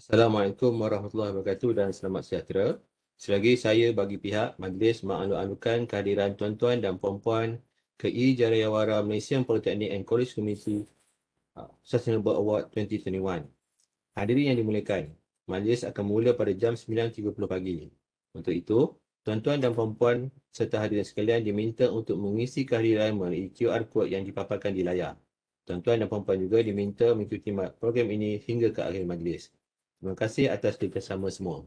Assalamualaikum warahmatullahi wabarakatuh dan selamat sejahtera. Selagi saya bagi pihak majlis menganu-anukan kehadiran tuan-tuan dan puan-puan ke E Jarayawara Malaysia Polytechnic and College Committee uh, Sustainable Award 2021. Hadirin yang dimuliakan, majlis akan mula pada jam 9.30 pagi. Untuk itu, tuan-tuan dan puan-puan serta hadirin sekalian diminta untuk mengisi kehadiran melalui QR Code yang dipaparkan di layar. Tuan-tuan dan puan-puan juga diminta mengikuti program ini hingga ke akhir majlis. Terima kasih atas kerjasama semua.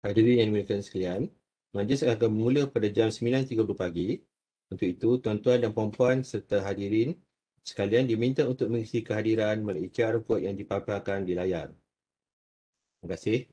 Hadirin yang dimuliakan sekalian, majlis akan bermula pada jam 9.30 pagi. Untuk itu, tuan-tuan dan puan-puan serta hadirin sekalian diminta untuk mengisi kehadiran melalui QR code yang dipaparkan di layar. Terima kasih.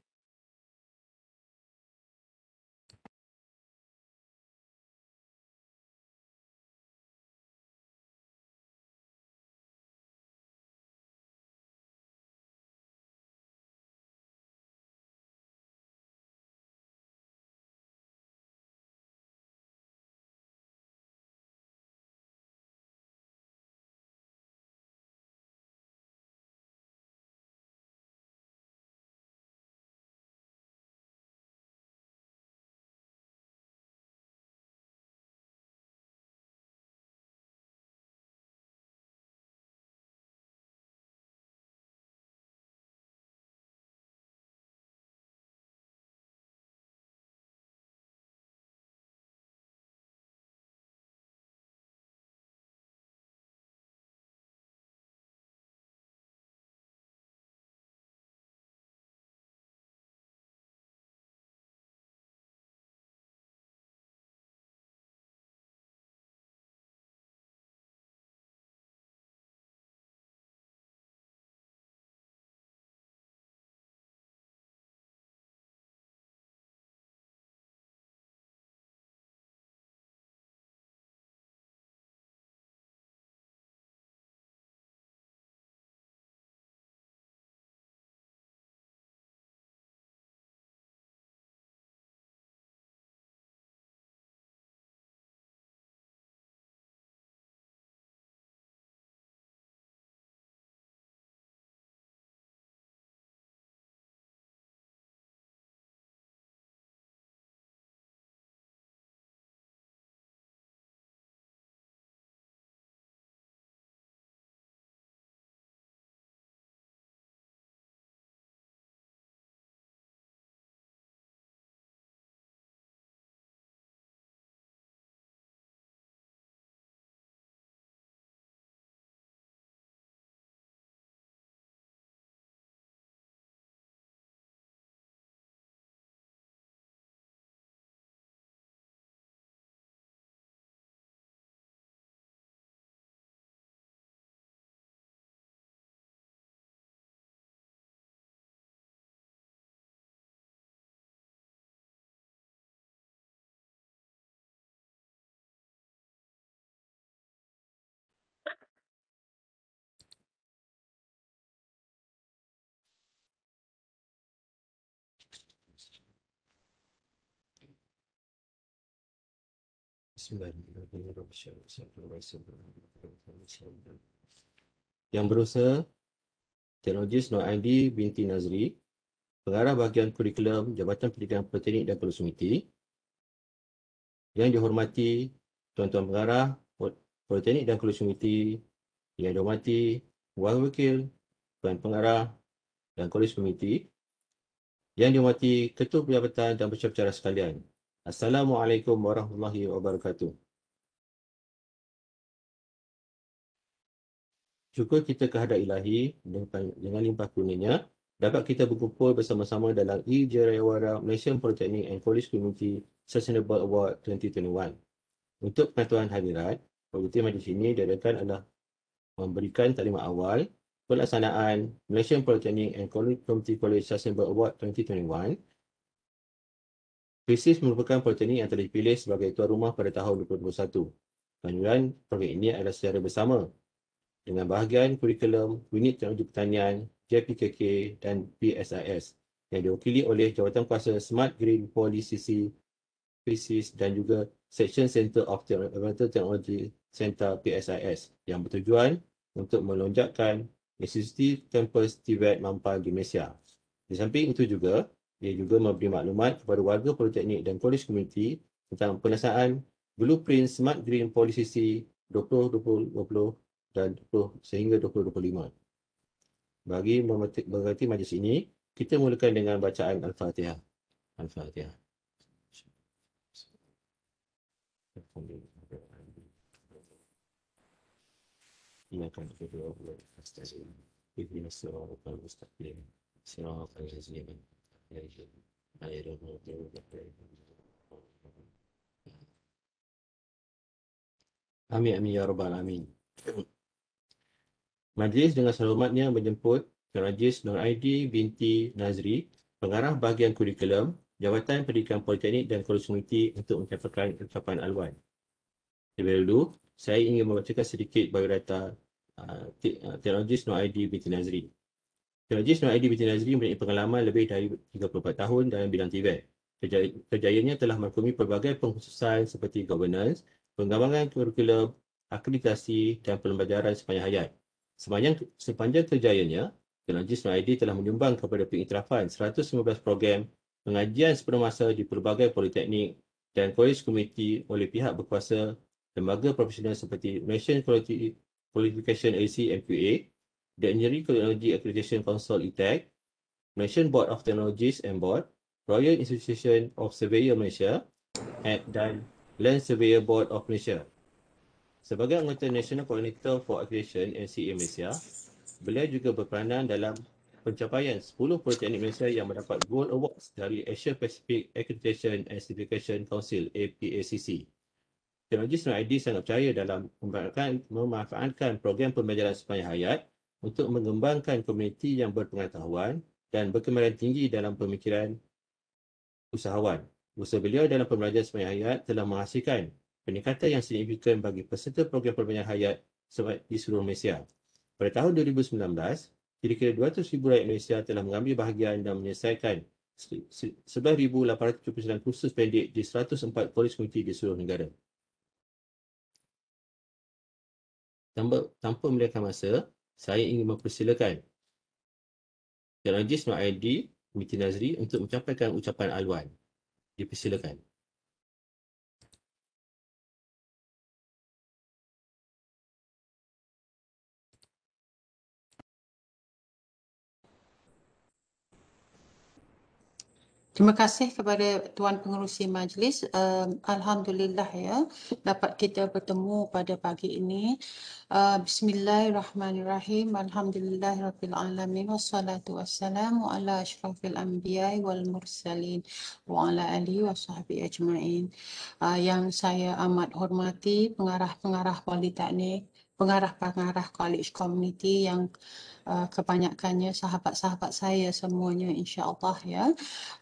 Yang berusaha Teknologi Snow ID binti Nazri Pengarah bahagian kurikulum Jabatan Pendidikan Politeknik dan Kolosumiti Yang dihormati Tuan-tuan pengarah Politeknik dan Kolosumiti Yang dihormati Wakil Wakil Tuan Pengarah dan Kolos Komiti Yang dihormati Ketua Pejabatan dan Pecah-Pecara sekalian Assalamualaikum warahmatullahi wabarakatuh. Syukur kita kehadap ilahi dengan, dengan limpah kuningnya dapat kita berkumpul bersama-sama dalam E-Jerewara Malaysian Polytechnic and College Community Sustainable Award 2021. Untuk pengetahuan hadirat, Fakulti Majlis ini diadakan adalah memberikan talimat awal pelaksanaan Malaysia Polytechnic and College Community College Sustainable Award 2021 Perisis merupakan politeknik yang telah dipilih sebagai tuan rumah pada tahun 2021. Kanjuran program ini adalah secara bersama dengan bahagian kurikulum unit teknologi pertanian JPKK dan PSIS yang diwakili oleh jawatan kuasa Smart Green Policy C, Perisis dan juga Section Center of Environmental Technology Center PSIS yang bertujuan untuk melonjakkan institusi kampus TVET Mampal di Malaysia. Di samping itu juga, ia juga memberi maklumat kepada warga politeknik dan college komuniti tentang penasaran Blueprint Smart Green Policy C 2020 dan 20 sehingga 2025. Bagi mengerti majlis ini, kita mulakan dengan bacaan Al-Fatihah. Al-Fatihah. Ini akan berdoa oleh Astagfirullahaladzim. Ini ya adalah seorang Ustaz. Ya. Seorang ya Ustaz. Seorang Ustaz. Amin, amin, ya Rabbal, amin. Majlis dengan selamatnya menjemput Kerajis Nur Aidi binti Nazri, pengarah bahagian kurikulum, Jabatan Pendidikan Politeknik dan Kursi untuk mencapai ucapan aluan. Lebih dulu, saya ingin membacakan sedikit biodata uh, ah, teknologis ah, Nur Aidi binti Nazri. Strategis Nur Aidi binti Nazri mempunyai pengalaman lebih dari 34 tahun dalam bidang Tibet. Kerjaya, kerjayanya telah merangkumi pelbagai pengkhususan seperti governance, pengembangan kurikulum, akreditasi dan pembelajaran sepanjang hayat. Sepanjang, sepanjang kerjayanya, Strategis Nur Aidi telah menyumbang kepada pengiktirafan 115 program pengajian sepenuh masa di pelbagai politeknik dan college community oleh pihak berkuasa lembaga profesional seperti National Qualification Agency MQA The Engineering Technology Accreditation Council ETAC, e Malaysian Board of Technologies and Board, Royal Institution of Surveyor Malaysia, and dan Land Surveyor Board of Malaysia. Sebagai anggota National Coordinator for Accreditation NCA Malaysia, beliau juga berperanan dalam pencapaian 10 politeknik Malaysia yang mendapat Gold Awards dari Asia Pacific Accreditation and Certification Council APACC. Teknologi Smart ID sangat percaya dalam memanfaatkan program pembelajaran sepanjang hayat untuk mengembangkan komuniti yang berpengetahuan dan berkemahiran tinggi dalam pemikiran usahawan. Usaha beliau dalam pembelajaran sepanjang hayat telah menghasilkan peningkatan yang signifikan bagi peserta program perbelanjaan hayat di seluruh Malaysia. Pada tahun 2019, kira-kira 200,000 rakyat Malaysia telah mengambil bahagian dan menyelesaikan 11,879 kursus pendek di 104 polis komuniti di seluruh negara. Tanpa, tanpa melihatkan masa, saya ingin mempersilakan Tuan Jisma Noaidi binti Nazri untuk mencapaikan ucapan aluan. Dipersilakan. Terima kasih kepada Tuan Pengerusi Majlis. Uh, Alhamdulillah ya dapat kita bertemu pada pagi ini. Uh, Bismillahirrahmanirrahim. Alhamdulillahirabbil alamin wassalatu wassalamu ala asyrafil anbiya'i wal mursalin wa ala alihi washabbihi ajmain. Uh, yang saya amat hormati pengarah-pengarah politeknik, pengarah-pengarah college community yang uh, kebanyakannya sahabat-sahabat saya semuanya insya-Allah ya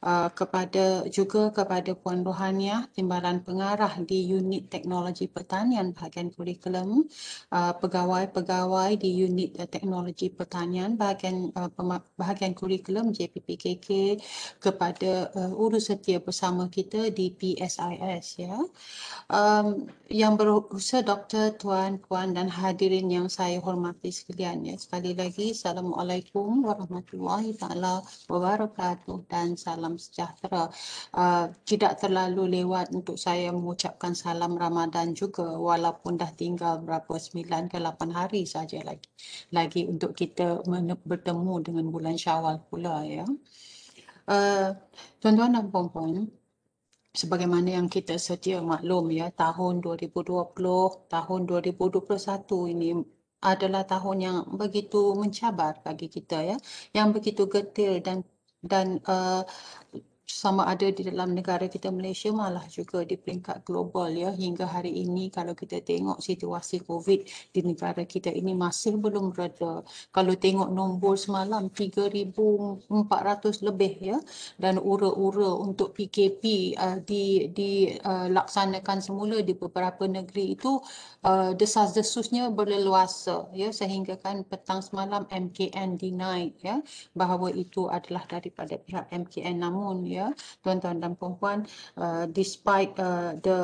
uh, kepada juga kepada puan Rohaniah timbalan pengarah di unit teknologi pertanian bahagian kurikulum uh, pegawai-pegawai di unit uh, teknologi pertanian bahagian uh, bahagian kurikulum JPPKK kepada uh, urus setia bersama kita di PSIS ya um, yang berusaha Dr Tuan Puan dan hadirin yang saya hormati sekalian ya. Sekali lagi assalamualaikum warahmatullahi taala wabarakatuh dan salam sejahtera. Uh, tidak terlalu lewat untuk saya mengucapkan salam Ramadan juga walaupun dah tinggal berapa 9 ke 8 hari saja lagi. Lagi untuk kita bertemu dengan bulan Syawal pula ya. Uh, tuan-tuan dan puan-puan, sebagaimana yang kita sedia maklum ya tahun 2020 tahun 2021 ini adalah tahun yang begitu mencabar bagi kita ya yang begitu getir dan dan uh, sama ada di dalam negara kita Malaysia malah juga di peringkat global ya hingga hari ini kalau kita tengok situasi COVID di negara kita ini masih belum reda. Kalau tengok nombor semalam 3400 lebih ya dan ura-ura untuk PKP uh, di di uh, laksanakan semula di beberapa negeri itu uh, uh, desas-desusnya berleluasa ya sehingga kan petang semalam MKN deny ya bahawa itu adalah daripada pihak MKN namun ya tuan-tuan dan puan-puan uh, despite uh, the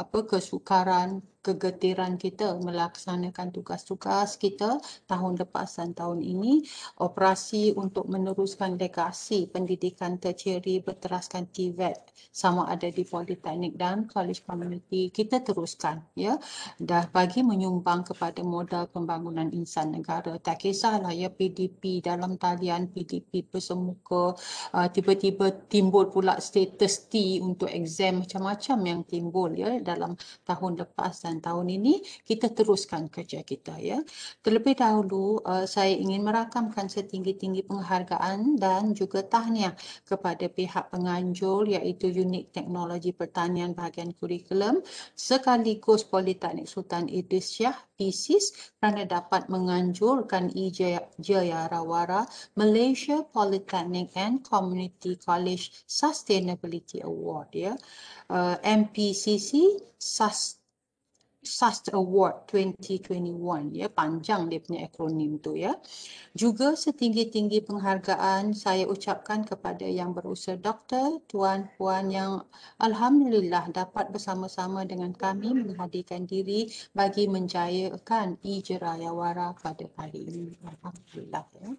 apa kesukaran kegetiran kita melaksanakan tugas-tugas kita tahun lepas dan tahun ini operasi untuk meneruskan legasi pendidikan terciri berteraskan TVET e sama ada di Politeknik dan College Community kita teruskan ya dah bagi menyumbang kepada modal pembangunan insan negara. Tak kisahlah ya PDP dalam talian PDP bersemuka uh, tiba-tiba timbul pula status T untuk exam macam-macam yang timbul ya dalam tahun lepas dan tahun ini kita teruskan kerja kita ya. Terlebih dahulu uh, saya ingin merakamkan setinggi-tinggi penghargaan dan juga tahniah kepada pihak penganjur iaitu unit teknologi pertanian bahagian kurikulum sekaligus Politeknik Sultan Idris Shah PCs kerana dapat menganjurkan Ijaya e. Rawara Malaysia Polytechnic and Community College Sustainability Award ya. Uh, MPCC Sustainability SUST Award 2021 ya panjang dia punya akronim tu ya. Juga setinggi-tinggi penghargaan saya ucapkan kepada yang berusia doktor tuan puan yang alhamdulillah dapat bersama-sama dengan kami menghadirkan diri bagi menjayakan Ijerayawara pada kali ini. Alhamdulillah ya.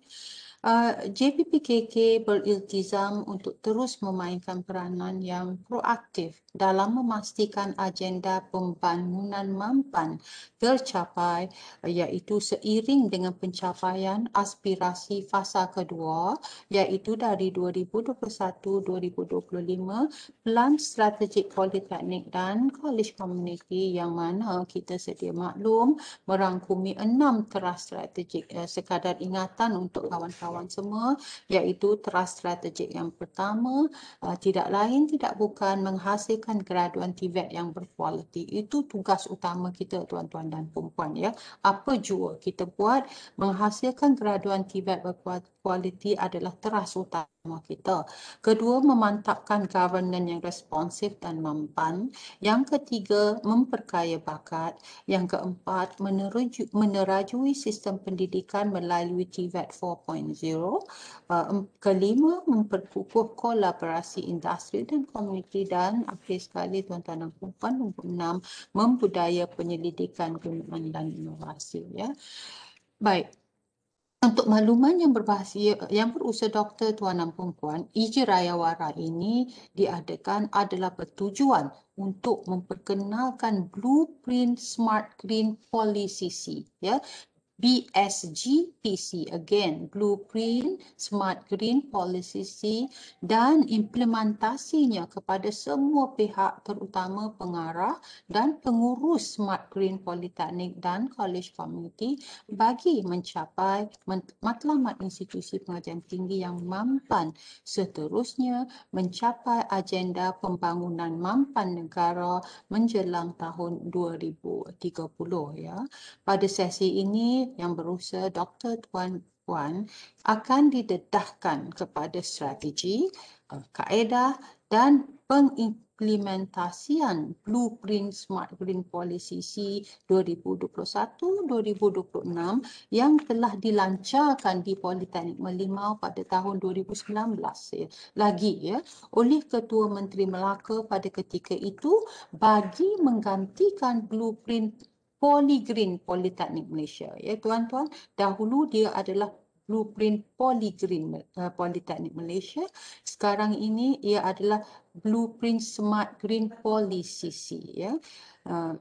Uh, JPPKK beriltizam untuk terus memainkan peranan yang proaktif dalam memastikan agenda pembangunan mampan tercapai iaitu seiring dengan pencapaian aspirasi fasa kedua iaitu dari 2021-2025 Plan Strategik Politeknik dan College Community yang mana kita sedia maklum merangkumi enam teras strategik eh, sekadar ingatan untuk kawan-kawan semua iaitu teras strategik yang pertama eh, tidak lain tidak bukan menghasilkan menghasilkan graduan TVET yang berkualiti. Itu tugas utama kita tuan-tuan dan perempuan ya. Apa jua kita buat menghasilkan graduan TVET berkualiti kualiti adalah teras utama kita. Kedua, memantapkan governance yang responsif dan mampan. Yang ketiga, memperkaya bakat. Yang keempat, meneruju, menerajui sistem pendidikan melalui TVET 4.0. Uh, kelima, memperkukuh kolaborasi industri dan komuniti dan akhir sekali tuan-tuan dan puan nombor enam, membudaya penyelidikan gunaan dan inovasi. Ya. Baik, untuk makluman yang berbahasa yang berusia doktor tuan dan puan, ijazah raya wara ini diadakan adalah bertujuan untuk memperkenalkan blueprint smart green policy ya BSGPC again blueprint smart green policy C dan implementasinya kepada semua pihak terutama pengarah dan pengurus smart green politeknik dan college community bagi mencapai matlamat institusi pengajian tinggi yang mampan seterusnya mencapai agenda pembangunan mampan negara menjelang tahun 2030 ya pada sesi ini yang berusia Doktor Tuan Puan akan didedahkan kepada strategi, eh, kaedah dan pengimplementasian Blueprint Smart Green Policy C 2021-2026 yang telah dilancarkan di Politeknik Melimau pada tahun 2019 ya. lagi ya oleh Ketua Menteri Melaka pada ketika itu bagi menggantikan Blueprint Polygreen Polytechnic Malaysia. Ya tuan-tuan, dahulu dia adalah blueprint Polygreen uh, Polytechnic Malaysia. Sekarang ini ia adalah blueprint Smart Green Policy. Ya. Uh,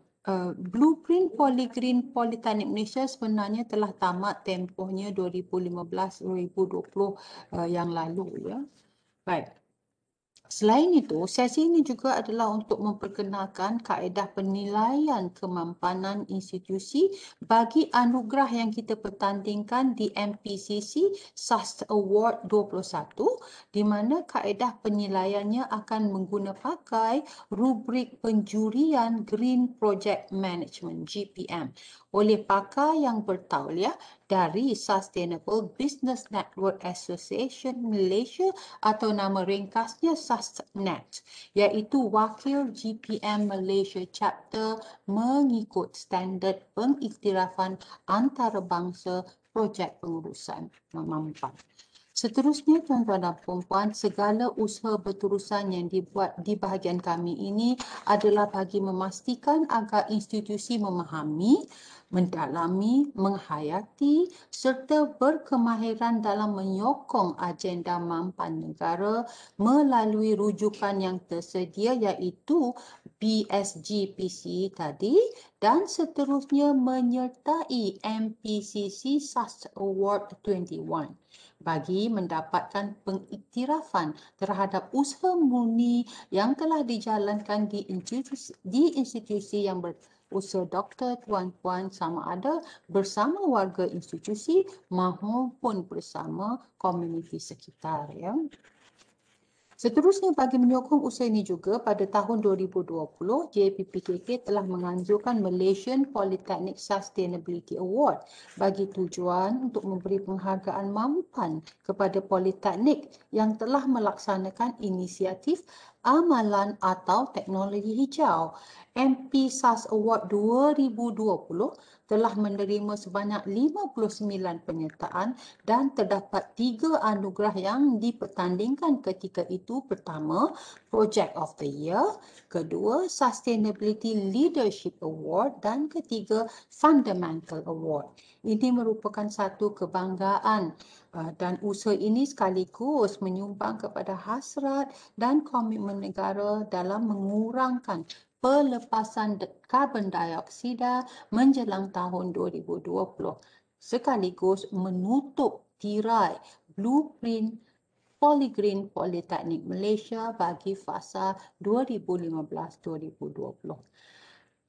Blueprint Polygreen Polytechnic Malaysia sebenarnya telah tamat tempohnya 2015-2020 uh, yang lalu ya. Baik. Selain itu, sesi ini juga adalah untuk memperkenalkan kaedah penilaian kemampanan institusi bagi anugerah yang kita pertandingkan di MPCC SAS Award 21 di mana kaedah penilaiannya akan menggunakan pakai rubrik penjurian Green Project Management, GPM oleh pakar yang bertauliah dari Sustainable Business Network Association Malaysia atau nama ringkasnya SASNET iaitu Wakil GPM Malaysia Chapter mengikut standard pengiktirafan antarabangsa projek pengurusan nama empat. Seterusnya, tuan-tuan dan puan segala usaha berterusan yang dibuat di bahagian kami ini adalah bagi memastikan agar institusi memahami, mendalami, menghayati serta berkemahiran dalam menyokong agenda mampan negara melalui rujukan yang tersedia iaitu BSGPC tadi dan seterusnya menyertai MPCC SAS Award 21 bagi mendapatkan pengiktirafan terhadap usaha murni yang telah dijalankan di institusi, di institusi yang berusaha doktor tuan-puan sama ada bersama warga institusi maupun bersama komuniti sekitar ya. Seterusnya bagi menyokong usaha ini juga pada tahun 2020 JPPKK telah menganjurkan Malaysian Polytechnic Sustainability Award bagi tujuan untuk memberi penghargaan mampan kepada politeknik yang telah melaksanakan inisiatif amalan atau teknologi hijau MP SAS Award 2020 telah menerima sebanyak 59 penyertaan dan terdapat tiga anugerah yang dipertandingkan ketika itu. Pertama, Project of the Year. Kedua, Sustainability Leadership Award. Dan ketiga, Fundamental Award. Ini merupakan satu kebanggaan uh, dan usaha ini sekaligus menyumbang kepada hasrat dan komitmen negara dalam mengurangkan pelepasan karbon dioksida menjelang tahun 2020 sekaligus menutup tirai blueprint Polygreen Polytechnic Malaysia bagi fasa 2015-2020.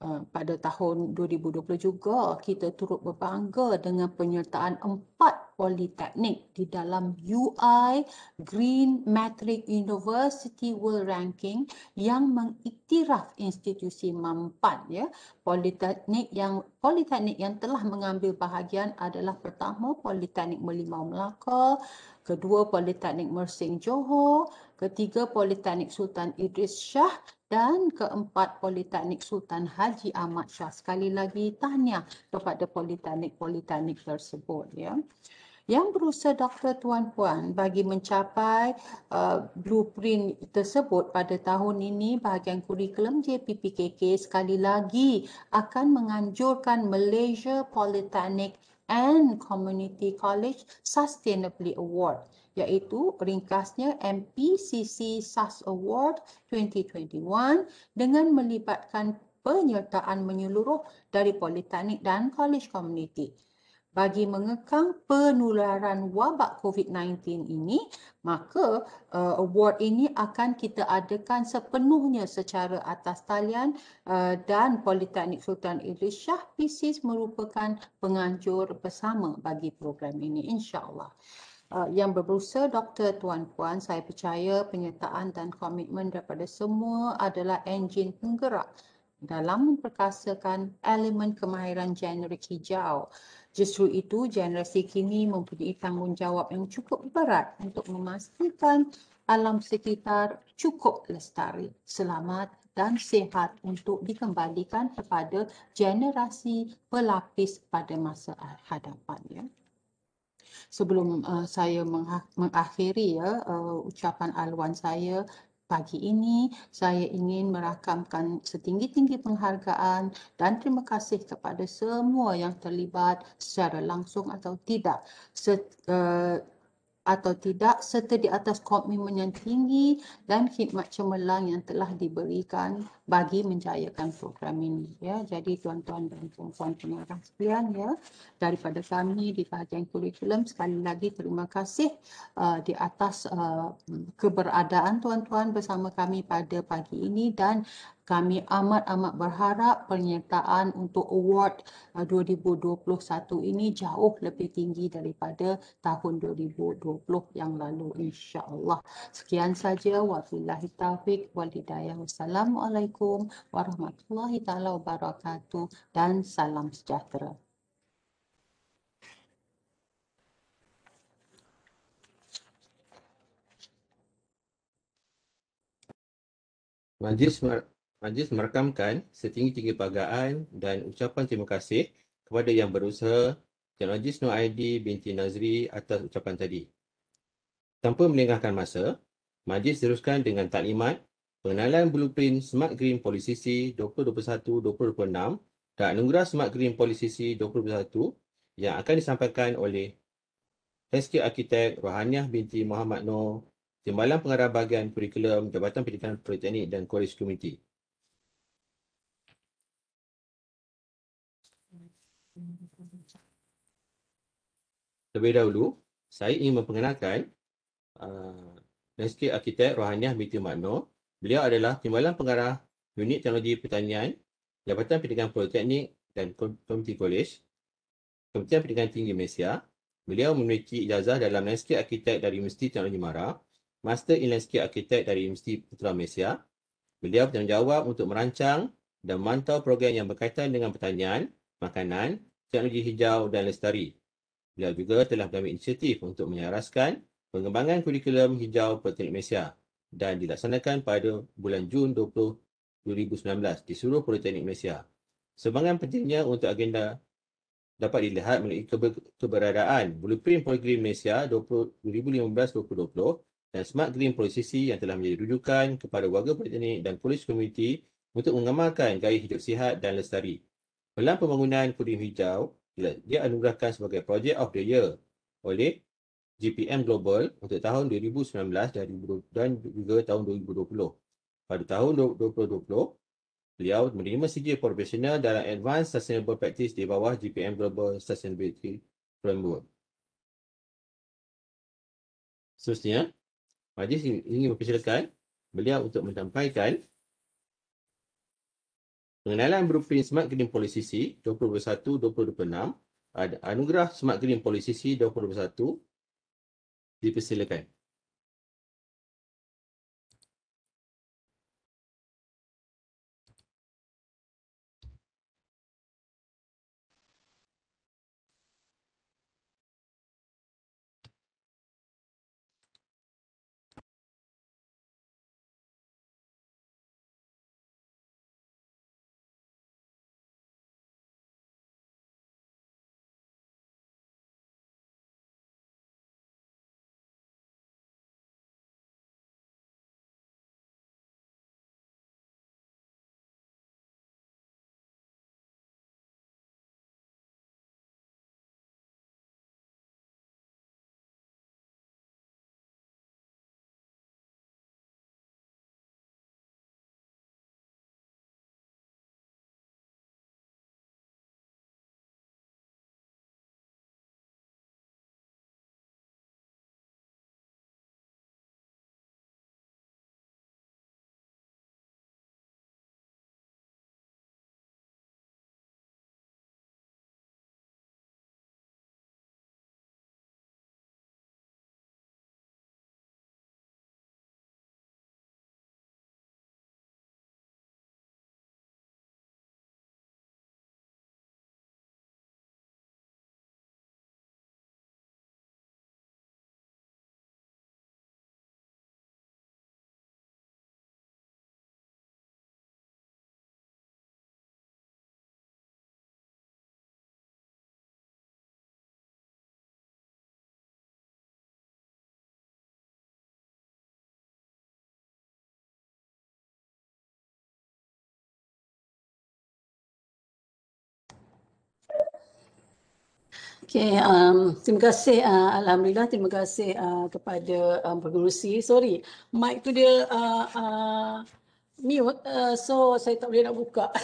Eh, pada tahun 2020 juga kita turut berbangga dengan penyertaan empat Politeknik di dalam UI Green Metric University World Ranking yang mengiktiraf institusi mampat ya Politeknik yang Politeknik yang telah mengambil bahagian adalah pertama Politeknik Melimau Melaka, kedua Politeknik Mersing Johor, ketiga Politeknik Sultan Idris Shah dan keempat Politeknik Sultan Haji Ahmad Shah. Sekali lagi tahniah kepada Politeknik-Politeknik tersebut. Ya yang berusaha Dr. Tuan Puan bagi mencapai uh, blueprint tersebut pada tahun ini bahagian kurikulum JPPKK sekali lagi akan menganjurkan Malaysia Polytechnic and Community College Sustainability Award iaitu ringkasnya MPCC SAS Award 2021 dengan melibatkan penyertaan menyeluruh dari politeknik dan college community bagi mengekang penularan wabak COVID-19 ini, maka uh, award ini akan kita adakan sepenuhnya secara atas talian uh, dan Politeknik Sultan Idris Shah Pisis merupakan penganjur bersama bagi program ini insyaallah. Uh, yang berusaha Dr. Tuan Puan, saya percaya penyertaan dan komitmen daripada semua adalah enjin penggerak dalam memperkasakan elemen kemahiran generik hijau. Justru itu, generasi kini mempunyai tanggungjawab yang cukup berat untuk memastikan alam sekitar cukup lestari, selamat dan sehat untuk dikembalikan kepada generasi pelapis pada masa hadapan. Ya. Sebelum uh, saya mengakhiri ya uh, ucapan aluan saya Pagi ini saya ingin merakamkan setinggi-tinggi penghargaan dan terima kasih kepada semua yang terlibat secara langsung atau tidak. Set, uh, atau tidak serta di atas komitmen yang tinggi dan khidmat cemerlang yang telah diberikan bagi menjayakan program ini. Ya, jadi tuan-tuan dan puan-puan pengarah sekalian ya daripada kami di bahagian kurikulum sekali lagi terima kasih uh, di atas uh, keberadaan tuan-tuan bersama kami pada pagi ini dan kami amat-amat berharap pernyataan untuk award 2021 uh, ini jauh lebih tinggi daripada tahun 2020 yang lalu insyaallah sekian saja wabillahi taufik walhidayah wassalamualaikum warahmatullahi taala wabarakatuh dan salam sejahtera Majlis Majlis merakamkan setinggi-tinggi pagaan dan ucapan terima kasih kepada yang berusaha Tuan Majlis Nur Aidi binti Nazri atas ucapan tadi. Tanpa melengahkan masa, majlis teruskan dengan taklimat pengenalan blueprint Smart Green Policy C 2021-2026 dan anugerah Smart Green Policy C 2021 yang akan disampaikan oleh SK Arkitek Rohaniah binti Muhammad Nur Timbalan Pengarah Bahagian Kurikulum Jabatan Pendidikan Politeknik dan College Committee. terlebih dahulu saya ingin memperkenalkan uh, landscape arkitek Rohaniah Binti Makno. Beliau adalah timbalan pengarah unit teknologi pertanian Jabatan Pendidikan Politeknik dan Komiti College Kementerian Pendidikan Tinggi Malaysia. Beliau memiliki ijazah dalam landscape arkitek dari Universiti Teknologi Mara, Master in Landscape Arkitek dari Universiti Putra Malaysia. Beliau bertanggungjawab untuk merancang dan mantau program yang berkaitan dengan pertanian, makanan, teknologi hijau dan lestari Beliau juga telah mengambil inisiatif untuk menyaraskan pengembangan kurikulum hijau Pertilik Malaysia dan dilaksanakan pada bulan Jun 20, 2019 di seluruh Politeknik Malaysia. Semangat pentingnya untuk agenda dapat dilihat melalui keber- keberadaan Blueprint Program Malaysia 2015-2020 dan Smart Green Policy yang telah menjadi rujukan kepada warga Politeknik dan Polis Komuniti untuk mengamalkan gaya hidup sihat dan lestari. Pelan pembangunan kurikulum hijau dia, dia anugerahkan sebagai Project of the Year oleh GPM Global untuk tahun 2019 dan, dan juga tahun 2020. Pada tahun 2020, beliau menerima sijil profesional dalam Advanced Sustainable Practice di bawah GPM Global Sustainability Framework. Seterusnya, Majlis ingin mempersilakan beliau untuk menyampaikan Pengenalan berupa Smart Green Policy C 2021-2026 Anugerah Smart Green Policy C 2021 dipersilakan. Okay, um, terima kasih. Uh, Alhamdulillah, terima kasih uh, kepada um, pengurusi. Sorry, mic tu dia uh, uh, mute, uh, so saya tak boleh nak buka.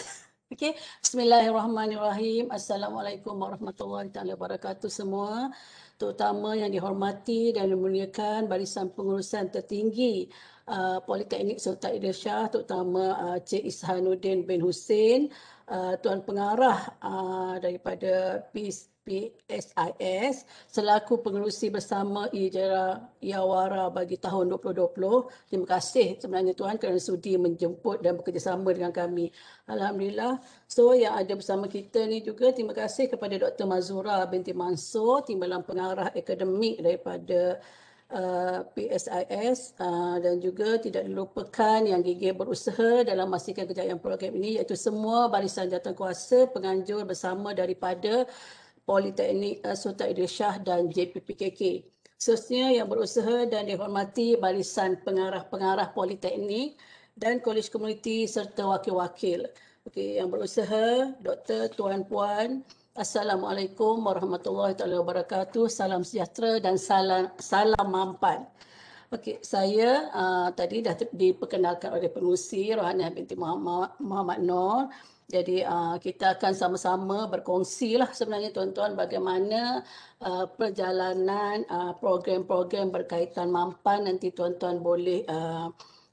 Okay. Bismillahirrahmanirrahim. Assalamualaikum warahmatullahi taala wabarakatuh semua. Terutama yang dihormati dan dimuliakan barisan pengurusan tertinggi uh, Politeknik Sultan Idris Shah, terutama uh, Cik Ishanuddin bin Hussein, uh, Tuan Pengarah uh, daripada PIS. PSIS selaku pengerusi bersama Ijara Yawara bagi tahun 2020. Terima kasih sebenarnya Tuhan kerana sudi menjemput dan bekerjasama dengan kami. Alhamdulillah. So yang ada bersama kita ni juga terima kasih kepada Dr. Mazura binti Mansur, Timbalan Pengarah Akademik daripada Uh, PSIS uh, dan juga tidak dilupakan yang gigih berusaha dalam memastikan kejayaan program ini iaitu semua barisan kuasa penganjur bersama daripada uh, Politeknik eh, Sultan Idris Shah dan JPPKK. Seterusnya yang berusaha dan dihormati barisan pengarah-pengarah politeknik dan kolej komuniti serta wakil-wakil. Okey, yang berusaha, Dr. Tuan Puan, Assalamualaikum warahmatullahi taala wabarakatuh. Salam sejahtera dan salam salam mampan. Okey, saya uh, tadi dah diperkenalkan oleh pengerusi Rohana binti Muhammad Muhammad Nur jadi uh, kita akan sama-sama berkongsi lah sebenarnya tuan-tuan bagaimana uh, perjalanan uh, program-program berkaitan mampan nanti tuan-tuan boleh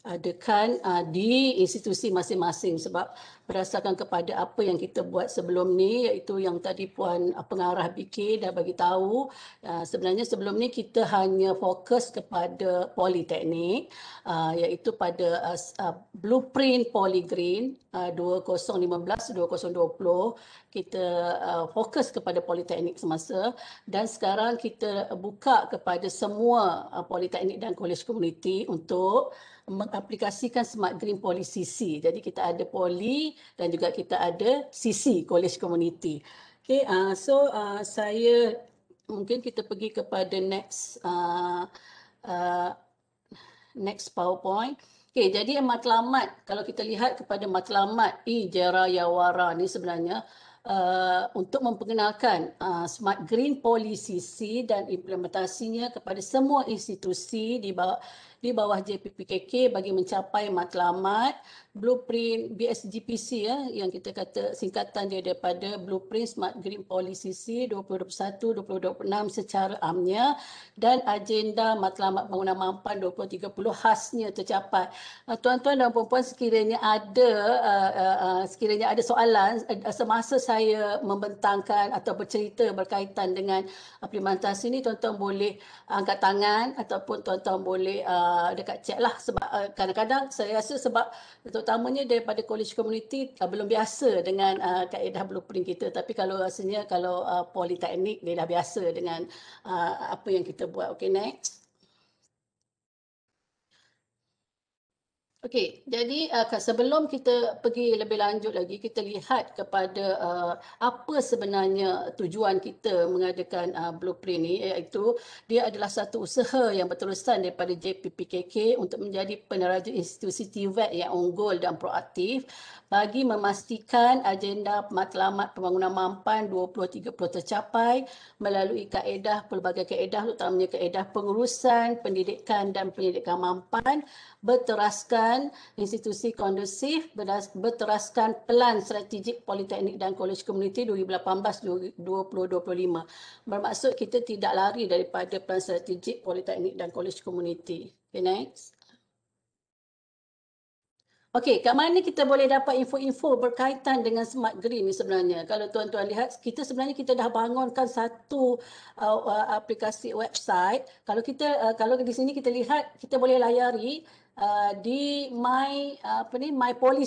adakan uh, ah, di institusi masing-masing sebab berdasarkan kepada apa yang kita buat sebelum ni iaitu yang tadi puan uh, pengarah BK dah bagi tahu uh, sebenarnya sebelum ni kita hanya fokus kepada politeknik uh, iaitu pada uh, uh, blueprint polygreen uh, 2015-2020 kita uh, fokus kepada politeknik semasa dan sekarang kita buka kepada semua uh, politeknik dan college community untuk mengaplikasikan Smart Green Policy C. Jadi kita ada poli dan juga kita ada CC, College Community. Okay, uh, so uh, saya mungkin kita pergi kepada next uh, uh, next PowerPoint. Okay, jadi matlamat kalau kita lihat kepada matlamat I e. Jera Yawara ni sebenarnya Uh, untuk memperkenalkan uh, Smart Green Policy C dan implementasinya kepada semua institusi di bawah di bawah JPPKK bagi mencapai matlamat blueprint BSGPC ya yang kita kata singkatan dia daripada blueprint Smart Green Policy C 2021-2026 secara amnya dan agenda matlamat pembangunan mampan 2030 khasnya tercapai. Ah, tuan-tuan dan puan-puan sekiranya ada uh, uh, sekiranya ada soalan uh, semasa saya membentangkan atau bercerita berkaitan dengan implementasi ini tuan-tuan boleh angkat tangan ataupun tuan-tuan boleh uh, dekat chat lah sebab uh, kadang-kadang saya rasa sebab terutamanya daripada college community uh, belum biasa dengan uh, kaedah blueprint kita tapi kalau rasanya kalau uh, politeknik dia dah biasa dengan uh, apa yang kita buat okey next Okey, jadi uh, sebelum kita pergi lebih lanjut lagi, kita lihat kepada uh, apa sebenarnya tujuan kita mengadakan uh, blueprint ini iaitu dia adalah satu usaha yang berterusan daripada JPPKK untuk menjadi peneraju institusi TVET e yang unggul dan proaktif bagi memastikan agenda matlamat pembangunan mampan 2030 tercapai melalui kaedah pelbagai kaedah terutamanya kaedah pengurusan, pendidikan dan pendidikan mampan berteraskan dan institusi kondusif berteraskan pelan strategik politeknik dan kolej komuniti 2018-2025. Bermaksud kita tidak lari daripada pelan strategik politeknik dan kolej komuniti. Okay, next. Okey, kat mana kita boleh dapat info-info berkaitan dengan smart green ni sebenarnya? Kalau tuan-tuan lihat, kita sebenarnya kita dah bangunkan satu uh, uh, aplikasi website. Kalau kita uh, kalau di sini kita lihat, kita boleh layari Uh, di my uh, apa ni e my kalau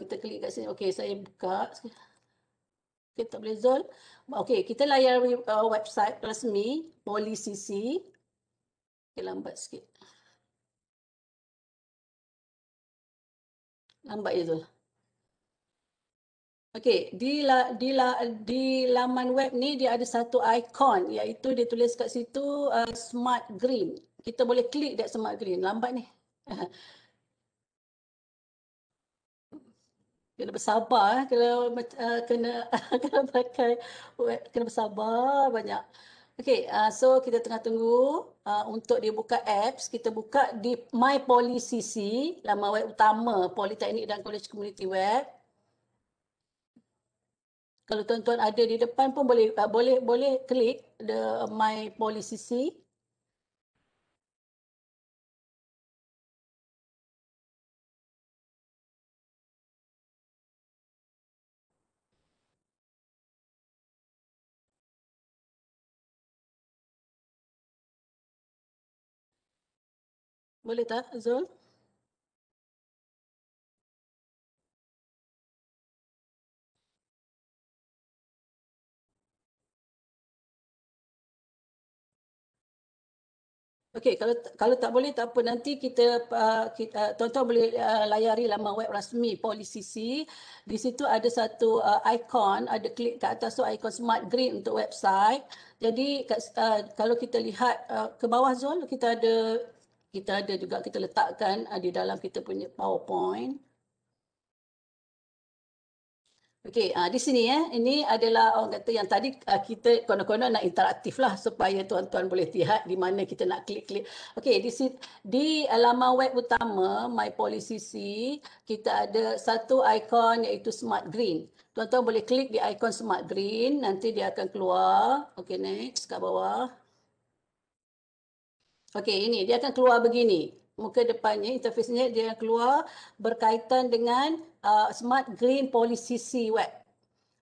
kita klik kat sini okey saya buka kita boleh zon okey kita layar uh, website resmi policy c okay, lambat sikit lambat ya zon Okey, di la, di la, di laman web ni dia ada satu ikon iaitu dia tulis kat situ uh, smart green kita boleh klik that smart green lambat ni kena bersabar eh. kena eh, kena kena pakai kena bersabar banyak Okay, uh, so kita tengah tunggu uh, untuk dia buka apps. Kita buka di My Poly CC, lama web utama Politeknik dan College Community Web. Kalau tuan-tuan ada di depan pun boleh uh, boleh boleh klik the My Poly CC. Boleh tak Zul? Okey kalau kalau tak boleh tak apa nanti kita uh, uh, tuan-tuan uh, boleh uh, layari laman web rasmi Polisi C di situ ada satu uh, ikon ada klik kat atas tu ikon smart grid untuk website jadi kat, uh, kalau kita lihat uh, ke bawah zone kita ada kita ada juga kita letakkan uh, di dalam kita punya PowerPoint. Okey, uh, di sini eh, ini adalah orang kata yang tadi uh, kita konon-konon nak interaktif lah supaya tuan-tuan boleh lihat di mana kita nak klik-klik. Okey, di sini di laman web utama My Policy C, kita ada satu ikon iaitu Smart Green. Tuan-tuan boleh klik di ikon Smart Green, nanti dia akan keluar. Okey, next kat bawah. Okey, ini dia akan keluar begini. Muka depannya, interface-nya dia keluar berkaitan dengan uh, Smart Green Policy C Web.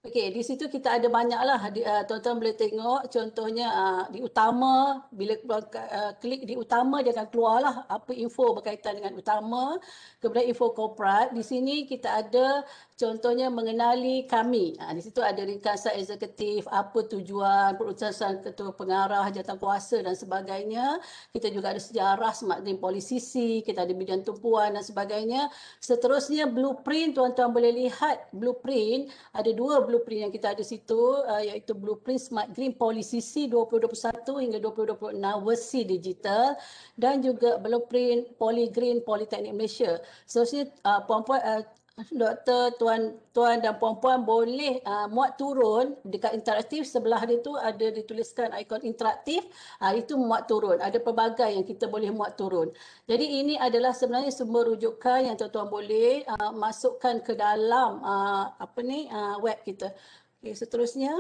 Okey, di situ kita ada banyaklah. Uh, tuan-tuan uh, boleh tengok contohnya uh, di utama, bila uh, klik di utama dia akan keluar lah apa info berkaitan dengan utama. Kemudian info corporate. Di sini kita ada Contohnya mengenali kami. Ha, di situ ada ringkasan eksekutif, apa tujuan, perutusan ketua pengarah, kuasa dan sebagainya. Kita juga ada sejarah smart green policy, kita ada bidang tumpuan dan sebagainya. Seterusnya blueprint, tuan-tuan boleh lihat blueprint. Ada dua blueprint yang kita ada situ, uh, iaitu blueprint smart green policy 2021 hingga 2026 versi digital dan juga blueprint poly green Polytechnic Malaysia. Seterusnya uh, puan-puan, uh, Doktor, tuan tuan dan puan-puan boleh uh, muat turun dekat interaktif sebelah dia tu ada dituliskan ikon interaktif uh, itu muat turun. Ada pelbagai yang kita boleh muat turun. Jadi ini adalah sebenarnya sumber rujukan yang tuan-tuan boleh uh, masukkan ke dalam uh, apa ni uh, web kita. Okay, seterusnya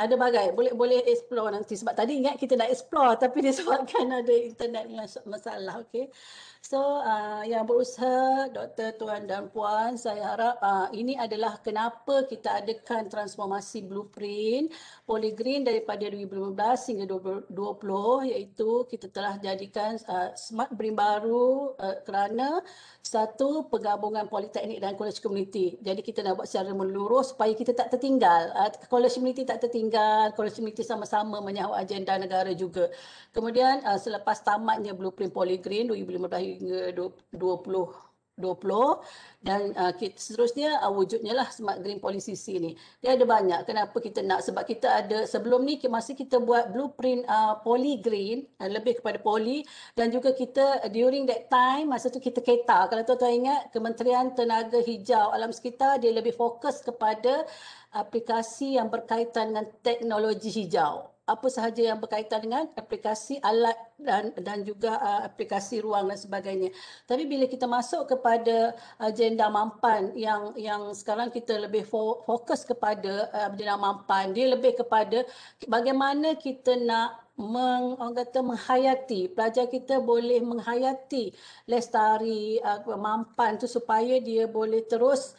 ada bagai boleh boleh explore nanti sebab tadi ingat kita nak explore tapi disebabkan ada internet masalah okey. So uh, yang berusaha doktor tuan dan puan saya harap uh, ini adalah kenapa kita adakan transformasi blueprint Polygreen daripada 2015 hingga 2020 iaitu kita telah jadikan uh, smart brain baru uh, kerana satu pergabungan politeknik dan college community. Jadi kita nak buat secara menyeluruh supaya kita tak tertinggal. Uh, college community tak tertinggal, college community sama-sama menyahut agenda negara juga. Kemudian uh, selepas tamatnya blueprint Polygreen 2015 hingga 20 20 dan uh, kita, seterusnya uh, wujudnya lah smart green policy C ni. Dia ada banyak kenapa kita nak sebab kita ada sebelum ni masih kita buat blueprint uh, poly green uh, lebih kepada poly dan juga kita uh, during that time masa tu kita keta kalau tuan-tuan ingat Kementerian Tenaga Hijau Alam Sekitar dia lebih fokus kepada aplikasi yang berkaitan dengan teknologi hijau apa sahaja yang berkaitan dengan aplikasi alat dan dan juga uh, aplikasi ruang dan sebagainya. Tapi bila kita masuk kepada agenda mampan yang yang sekarang kita lebih fo- fokus kepada uh, agenda mampan, dia lebih kepada bagaimana kita nak meng, orang kata menghayati pelajar kita boleh menghayati lestari uh, mampan tu supaya dia boleh terus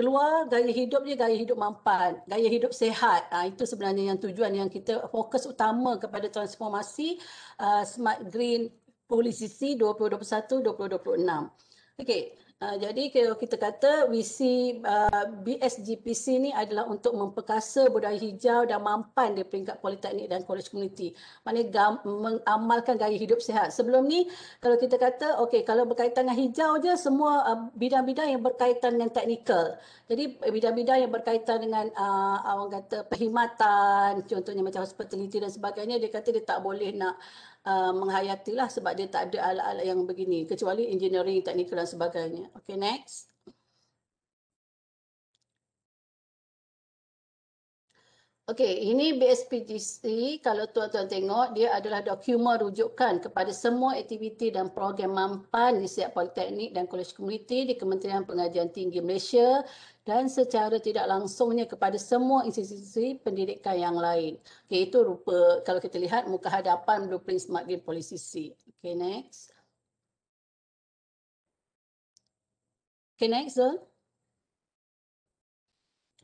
keluar gaya hidupnya gaya hidup mampan gaya hidup sehat uh, itu sebenarnya yang tujuan yang kita fokus utama kepada transformasi uh, smart green polisi 2021 2026 okey Ah, jadi kalau kita kata we uh, ah, BSGPC ni adalah untuk memperkasa budaya hijau dan mampan di peringkat politeknik dan college community. Maknanya mengamalkan gaya hidup sihat. Sebelum ni kalau kita kata okey kalau berkaitan dengan hijau je semua uh, bidang-bidang yang berkaitan dengan teknikal. Jadi bidang-bidang yang berkaitan dengan uh, orang kata perkhidmatan contohnya macam hospitality dan sebagainya dia kata dia tak boleh nak Uh, menghayatilah sebab dia tak ada alat-alat yang begini kecuali engineering, teknikal dan sebagainya. Okay, next. Okey, ini BSPGC kalau tuan-tuan tengok dia adalah dokumen rujukan kepada semua aktiviti dan program mampan di setiap politeknik dan kolej komuniti di Kementerian Pengajian Tinggi Malaysia dan secara tidak langsungnya kepada semua institusi pendidikan yang lain. Iaitu rupa kalau kita lihat muka hadapan blueprint Smart Green Policy C. Okay, next. Okay, next. Uh.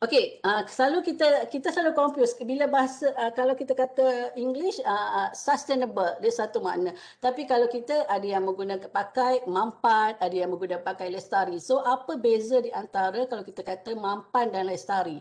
Okey, uh, selalu kita kita selalu confuse bila bahasa uh, kalau kita kata English uh, sustainable dia satu makna. Tapi kalau kita ada yang menggunakan pakai mampan, ada yang menggunakan pakai lestari. So apa beza di antara kalau kita kata mampan dan lestari?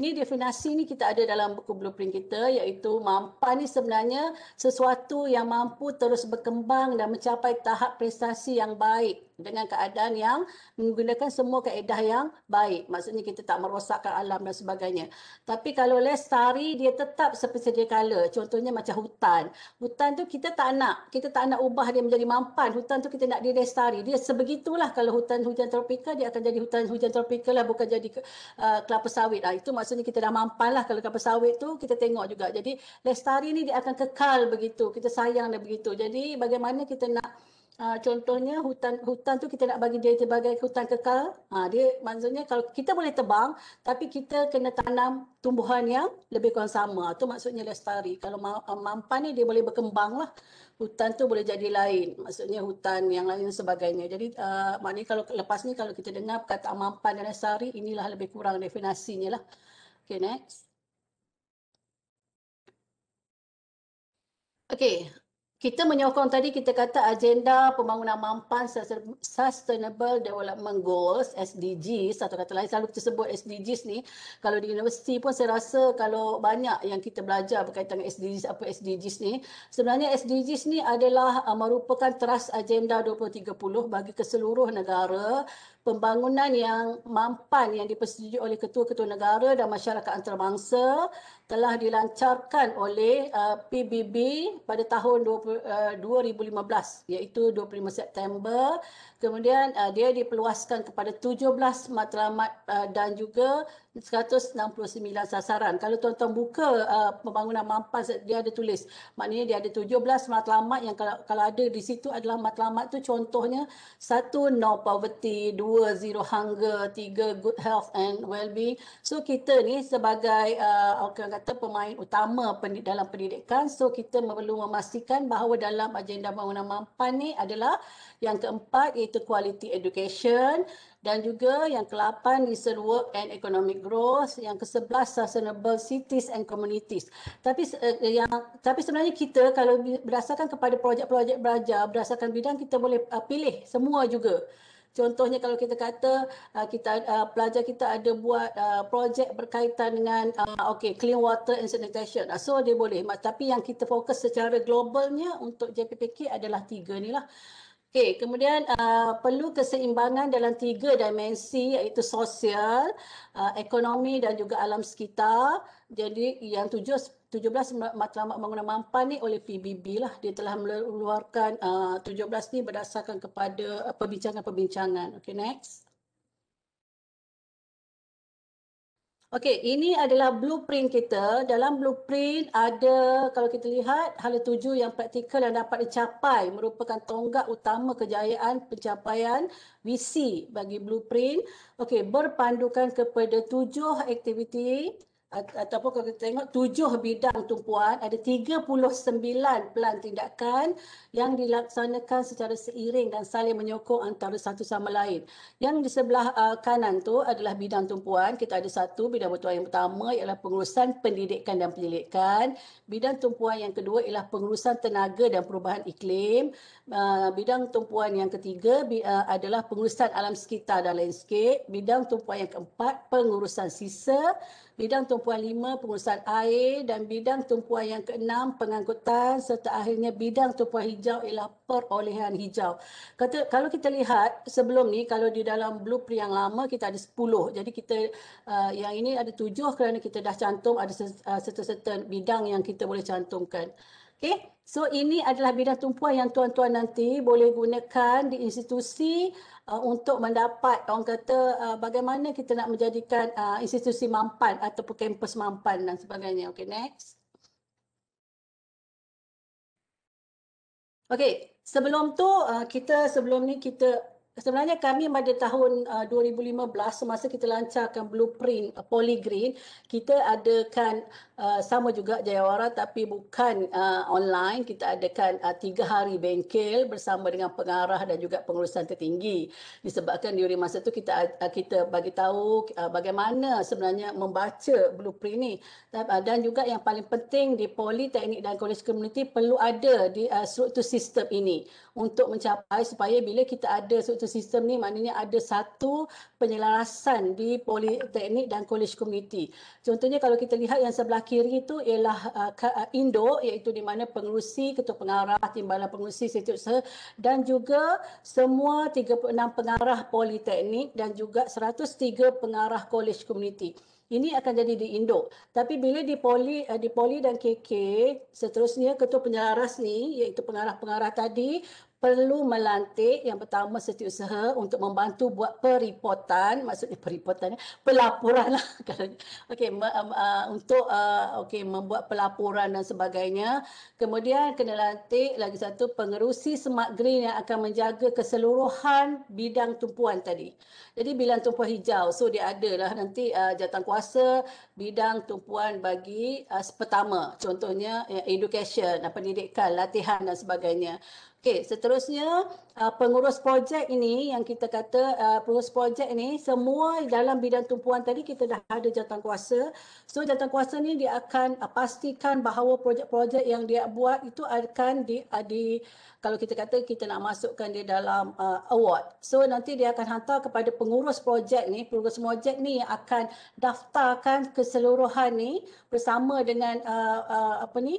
Ini definasi ni kita ada dalam buku blueprint kita iaitu mampan ni sebenarnya sesuatu yang mampu terus berkembang dan mencapai tahap prestasi yang baik dengan keadaan yang menggunakan semua kaedah yang baik. Maksudnya kita tak merosakkan alam dan sebagainya. Tapi kalau lestari dia tetap seperti dia kala. Contohnya macam hutan. Hutan tu kita tak nak. Kita tak nak ubah dia menjadi mampan. Hutan tu kita nak dia lestari. Dia sebegitulah kalau hutan hujan tropika dia akan jadi hutan hujan tropika lah bukan jadi uh, kelapa sawit. Lah. Itu maksud maksudnya kita dah mampan lah kalau kapal sawit tu kita tengok juga. Jadi lestari ni dia akan kekal begitu. Kita sayang dia begitu. Jadi bagaimana kita nak uh, contohnya hutan hutan tu kita nak bagi dia sebagai hutan kekal. Ha, dia maksudnya kalau kita boleh tebang tapi kita kena tanam tumbuhan yang lebih kurang sama. Tu maksudnya lestari. Kalau ma- ah, mampan ni dia boleh berkembang lah. Hutan tu boleh jadi lain. Maksudnya hutan yang lain dan sebagainya. Jadi uh, maknanya kalau lepas ni kalau kita dengar kata mampan dan lestari inilah lebih kurang definasinya lah. Okay, next. Okay, kita menyokong tadi kita kata agenda pembangunan mampan Sustainable Development Goals, SDGs. Atau kata lain, selalu kita sebut SDGs ni. Kalau di universiti pun saya rasa kalau banyak yang kita belajar berkaitan dengan SDGs, apa SDGs ni. Sebenarnya SDGs ni adalah uh, merupakan teras agenda 2030 bagi keseluruh negara pembangunan yang mampan yang dipersetujui oleh ketua-ketua negara dan masyarakat antarabangsa telah dilancarkan oleh uh, PBB pada tahun 20, uh, 2015 iaitu 25 September Kemudian uh, dia diperluaskan kepada 17 matlamat uh, dan juga 169 sasaran. Kalau tuan-tuan buka uh, pembangunan mampas dia ada tulis. Maknanya dia ada 17 matlamat yang kalau kalau ada di situ adalah matlamat tu contohnya satu no poverty, dua zero hunger, tiga good health and well-being. So kita ni sebagai uh, orang okay, kata pemain utama pendid- dalam pendidikan, so kita perlu memastikan bahawa dalam agenda pembangunan mampas ni adalah yang keempat greater quality education dan juga yang ke-8 decent work and economic growth yang ke-11 sustainable cities and communities tapi uh, yang tapi sebenarnya kita kalau berdasarkan kepada projek-projek belajar berdasarkan bidang kita boleh uh, pilih semua juga Contohnya kalau kita kata uh, kita uh, pelajar kita ada buat uh, projek berkaitan dengan uh, okay clean water and sanitation, uh, so dia boleh. Tapi yang kita fokus secara globalnya untuk JPPK adalah tiga ni lah. Okay, kemudian uh, perlu keseimbangan dalam tiga dimensi iaitu sosial, uh, ekonomi dan juga alam sekitar. Jadi yang tujuh, 17 matlamat pembangunan mampan ni oleh PBB lah. Dia telah mengeluarkan uh, 17 ni berdasarkan kepada uh, perbincangan-perbincangan. Okay, next. Okey, ini adalah blueprint kita. Dalam blueprint ada kalau kita lihat hala tuju yang praktikal yang dapat dicapai merupakan tonggak utama kejayaan pencapaian visi bagi blueprint. Okey, berpandukan kepada tujuh aktiviti ataupun kalau kita tengok tujuh bidang tumpuan ada 39 pelan tindakan yang dilaksanakan secara seiring dan saling menyokong antara satu sama lain. Yang di sebelah uh, kanan tu adalah bidang tumpuan. Kita ada satu bidang tumpuan yang pertama ialah pengurusan pendidikan dan penyelidikan. Bidang tumpuan yang kedua ialah pengurusan tenaga dan perubahan iklim. Uh, bidang tumpuan yang ketiga uh, adalah pengurusan alam sekitar dan landscape. Bidang tumpuan yang keempat pengurusan sisa bidang tumpuan lima pengurusan air dan bidang tumpuan yang keenam pengangkutan serta akhirnya bidang tumpuan hijau ialah perolehan hijau. Kata kalau kita lihat sebelum ni kalau di dalam blueprint yang lama kita ada sepuluh Jadi kita uh, yang ini ada tujuh kerana kita dah cantum ada uh, serta-serta bidang yang kita boleh cantumkan. okay? So ini adalah bidang tumpuan yang tuan-tuan nanti boleh gunakan di institusi uh, untuk mendapat orang kata uh, bagaimana kita nak menjadikan uh, institusi mampan ataupun kampus mampan dan sebagainya. Okay, next. Okay, sebelum tu uh, kita sebelum ni kita sebenarnya kami pada tahun uh, 2015 semasa kita lancarkan blueprint uh, polygreen kita adakan uh, sama juga Jayawara tapi bukan uh, online kita adakan uh, tiga hari bengkel bersama dengan pengarah dan juga pengurusan tertinggi disebabkan di masa itu kita uh, kita bagi tahu uh, bagaimana sebenarnya membaca blueprint ini uh, dan juga yang paling penting di politeknik dan kolej komuniti perlu ada di uh, struktur sistem ini untuk mencapai supaya bila kita ada satu sistem ni maknanya ada satu penyelarasan di politeknik dan college community. Contohnya kalau kita lihat yang sebelah kiri itu ialah uh, uh, Indo iaitu di mana pengurusi, ketua pengarah, timbalan pengurusi setiap se dan juga semua 36 pengarah politeknik dan juga 103 pengarah college community. Ini akan jadi di Indo. Tapi bila di poli uh, di poli dan KK seterusnya ketua penyelaras ni iaitu pengarah-pengarah tadi perlu melantik yang pertama setiausaha untuk membantu buat periportan maksudnya eh, periportan eh, pelaporan lah okay, eh, untuk okay, membuat pelaporan dan sebagainya kemudian kena lantik lagi satu pengerusi smart green yang akan menjaga keseluruhan bidang tumpuan tadi jadi bilang tumpuan hijau so dia ada lah nanti jatuh kuasa bidang tumpuan bagi pertama contohnya education pendidikan latihan dan sebagainya Okey, seterusnya uh, pengurus projek ini yang kita kata uh, pengurus projek ini semua dalam bidang tumpuan tadi kita dah ada jawatan kuasa. So jawatan kuasa ni dia akan uh, pastikan bahawa projek-projek yang dia buat itu akan di, uh, di kalau kita kata kita nak masukkan dia dalam uh, award. So nanti dia akan hantar kepada pengurus projek ni, pengurus projek ni yang akan daftarkan keseluruhan ni bersama dengan uh, uh, apa ni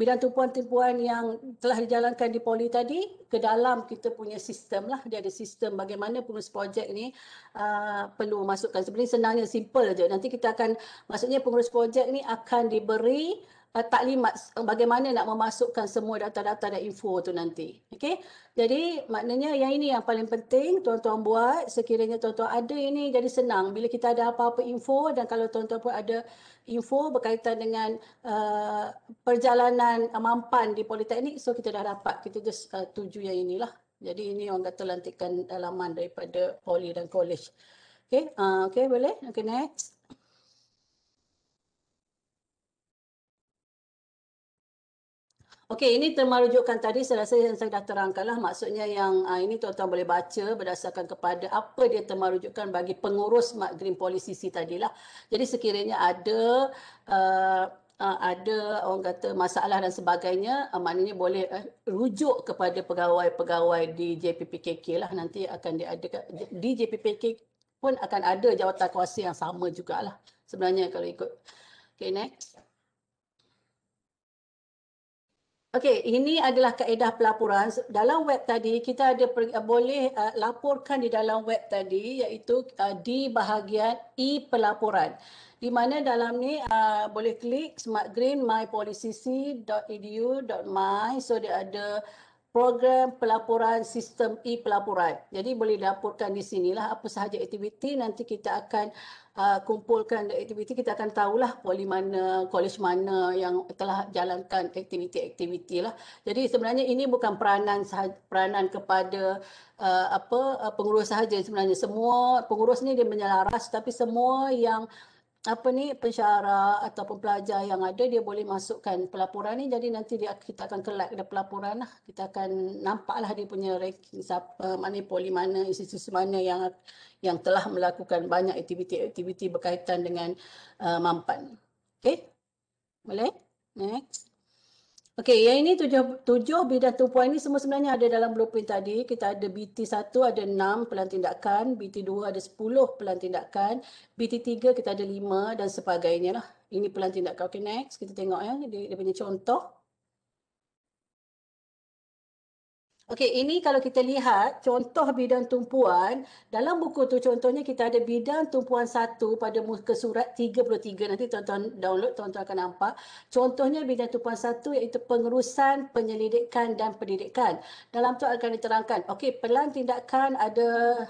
bidang tumpuan-tumpuan yang telah dijalankan di poli tadi ke dalam kita punya sistem lah dia ada sistem bagaimana pengurus projek ni uh, perlu memasukkan sebenarnya senangnya simple je nanti kita akan maksudnya pengurus projek ni akan diberi uh, eh, taklimat bagaimana nak memasukkan semua data-data dan info tu nanti. Okey. Jadi maknanya yang ini yang paling penting tuan-tuan buat sekiranya tuan-tuan ada ini jadi senang bila kita ada apa-apa info dan kalau tuan-tuan pun ada info berkaitan dengan uh, perjalanan uh, mampan di politeknik so kita dah dapat kita just uh, tuju yang inilah. Jadi ini orang kata lantikan dalaman daripada poli dan college. Okey, uh, ah, okey boleh. Okey next. Okey, ini termarujukkan tadi saya rasa yang saya dah terangkanlah maksudnya yang uh, ini tuan-tuan boleh baca berdasarkan kepada apa dia termarujukkan bagi pengurus Smart Green Policy C lah. Jadi sekiranya ada uh, uh, ada orang kata masalah dan sebagainya, uh, maknanya boleh uh, rujuk kepada pegawai-pegawai di JPPKK lah nanti akan diadakan di JPPKK pun akan ada jawatan kuasa yang sama jugalah. Sebenarnya kalau ikut Okay, next. Okey, ini adalah kaedah pelaporan. Dalam web tadi, kita ada per, eh, boleh uh, laporkan di dalam web tadi iaitu uh, di bahagian e-pelaporan. Di mana dalam ni uh, boleh klik smartgreenmypolicy.edu.my so dia ada program pelaporan sistem e-pelaporan. Jadi boleh laporkan di sinilah apa sahaja aktiviti nanti kita akan Uh, kumpulkan aktiviti kita akan tahulah poli mana college mana yang telah jalankan aktiviti-aktiviti lah jadi sebenarnya ini bukan peranan sahaja, peranan kepada uh, apa uh, pengurus sahaja sebenarnya semua pengurus ni dia menyelaras tapi semua yang apa ni pensyarah ataupun pelajar yang ada dia boleh masukkan pelaporan ni jadi nanti dia kita akan kelak ada pelaporan lah kita akan nampaklah dia punya ranking siapa mana poli mana institusi mana yang yang telah melakukan banyak aktiviti-aktiviti berkaitan dengan uh, mampan okey boleh next Okey, yang ini tujuh, tujuh bidang tumpuan ini semua sebenarnya ada dalam blueprint tadi. Kita ada BT1 ada enam pelan tindakan, BT2 ada sepuluh pelan tindakan, BT3 kita ada lima dan sebagainya lah. Ini pelan tindakan. Okey, next kita tengok ya, dia, dia punya contoh. Okey, ini kalau kita lihat contoh bidang tumpuan, dalam buku tu contohnya kita ada bidang tumpuan 1 pada muka surat 33. Nanti tuan-tuan download, tuan-tuan akan nampak. Contohnya bidang tumpuan 1 iaitu pengurusan, penyelidikan dan pendidikan. Dalam tu akan diterangkan. Okey, pelan tindakan ada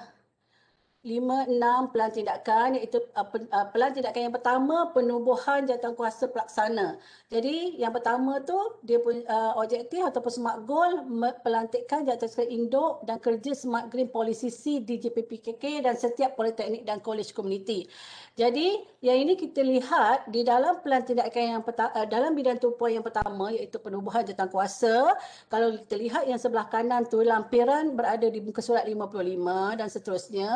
Lima enam pelan tindakan iaitu uh, uh, pelan tindakan yang pertama penubuhan jawatan kuasa pelaksana. Jadi yang pertama tu dia pun uh, objektif atau smart goal pelantikan jawatan kuasa induk dan kerja smart green policy C di JPPKK dan setiap politeknik dan kolej komuniti. Jadi yang ini kita lihat di dalam pelan tindakan yang peta, uh, dalam bidang tumpuan yang pertama iaitu penubuhan jawatan kuasa. Kalau kita lihat yang sebelah kanan tu lampiran berada di muka surat 55 dan seterusnya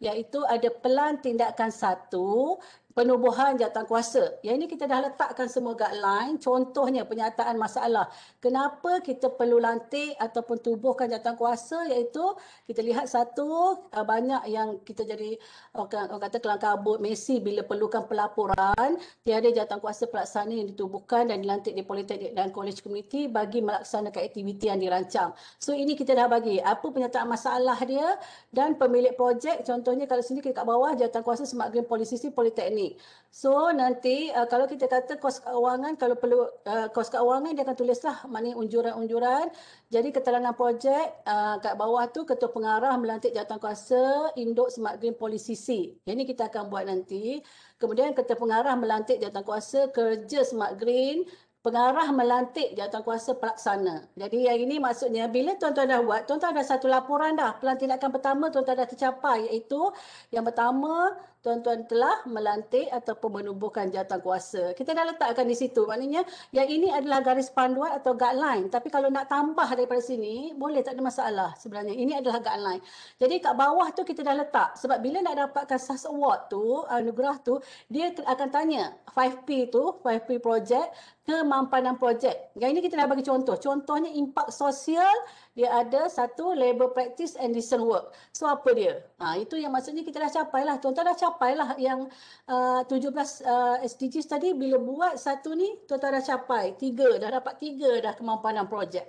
iaitu ada pelan tindakan satu penubuhan jawatan kuasa. Yang ini kita dah letakkan semua guideline. Contohnya penyataan masalah. Kenapa kita perlu lantik ataupun tubuhkan jawatan kuasa iaitu kita lihat satu eh, banyak yang kita jadi orang, kata kelang kabut Messi bila perlukan pelaporan tiada jawatan kuasa pelaksana yang ditubuhkan dan dilantik di politik dan college community bagi melaksanakan aktiviti yang dirancang. So ini kita dah bagi apa penyataan masalah dia dan pemilik projek contohnya kalau sini kat bawah jawatan kuasa smart green policy politeknik baik. So nanti uh, kalau kita kata kos kewangan kalau perlu uh, kos kewangan dia akan tulislah maknanya unjuran-unjuran. Jadi keterangan projek uh, kat bawah tu ketua pengarah melantik kuasa induk Smart Green Policy C. Ini kita akan buat nanti. Kemudian ketua pengarah melantik kuasa kerja Smart Green pengarah melantik kuasa pelaksana. Jadi yang ini maksudnya bila tuan-tuan dah buat, tuan-tuan ada satu laporan dah, pelantikan pertama tuan-tuan dah tercapai iaitu yang pertama tuan-tuan telah melantik ataupun menubuhkan jawatan kuasa. Kita dah letakkan di situ. Maknanya yang ini adalah garis panduan atau guideline. Tapi kalau nak tambah daripada sini, boleh tak ada masalah sebenarnya. Ini adalah guideline. Jadi kat bawah tu kita dah letak. Sebab bila nak dapatkan SAS Award tu, anugerah tu, dia akan tanya 5P tu, 5P project, kemampanan projek. Yang ini kita dah bagi contoh. Contohnya impak sosial dia ada satu labor practice and decent work. So apa dia? Ha, itu yang maksudnya kita dah capai lah. Tuan-tuan dah capai lah yang uh, 17 uh, SDGs tadi bila buat satu ni, tuan-tuan dah capai. Tiga, dah dapat tiga dah kemampuan dan projek.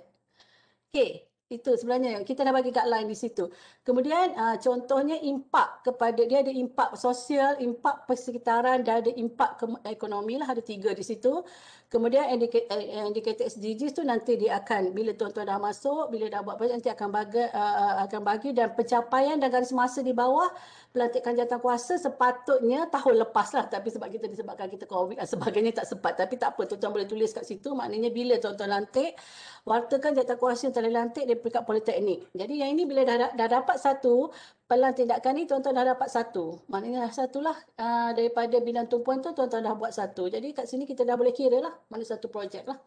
Okay, itu sebenarnya kita dah bagi guideline di situ. Kemudian uh, contohnya impak kepada dia ada impak sosial, impak persekitaran dan ada impak ekonomi lah ada tiga di situ. Kemudian indicator, indicator SDGs tu nanti dia akan bila tuan-tuan dah masuk, bila dah buat project nanti akan bagi, uh, eh, eh, akan bagi dan pencapaian dan garis masa di bawah pelantikan jawatan kuasa sepatutnya tahun lepas lah. Tapi sebab kita disebabkan kita COVID dan sebagainya tak sempat. Tapi tak apa, tuan-tuan boleh tulis kat situ maknanya bila tuan-tuan lantik, wartakan jawatan kuasa yang telah lantik dari peringkat politeknik. Jadi yang ini bila dah, dah dapat satu, pelan tindakan ni tuan-tuan dah dapat satu. Maknanya satulah uh, daripada bilangan tumpuan tu tuan-tuan dah buat satu. Jadi kat sini kita dah boleh kira lah mana satu projek lah.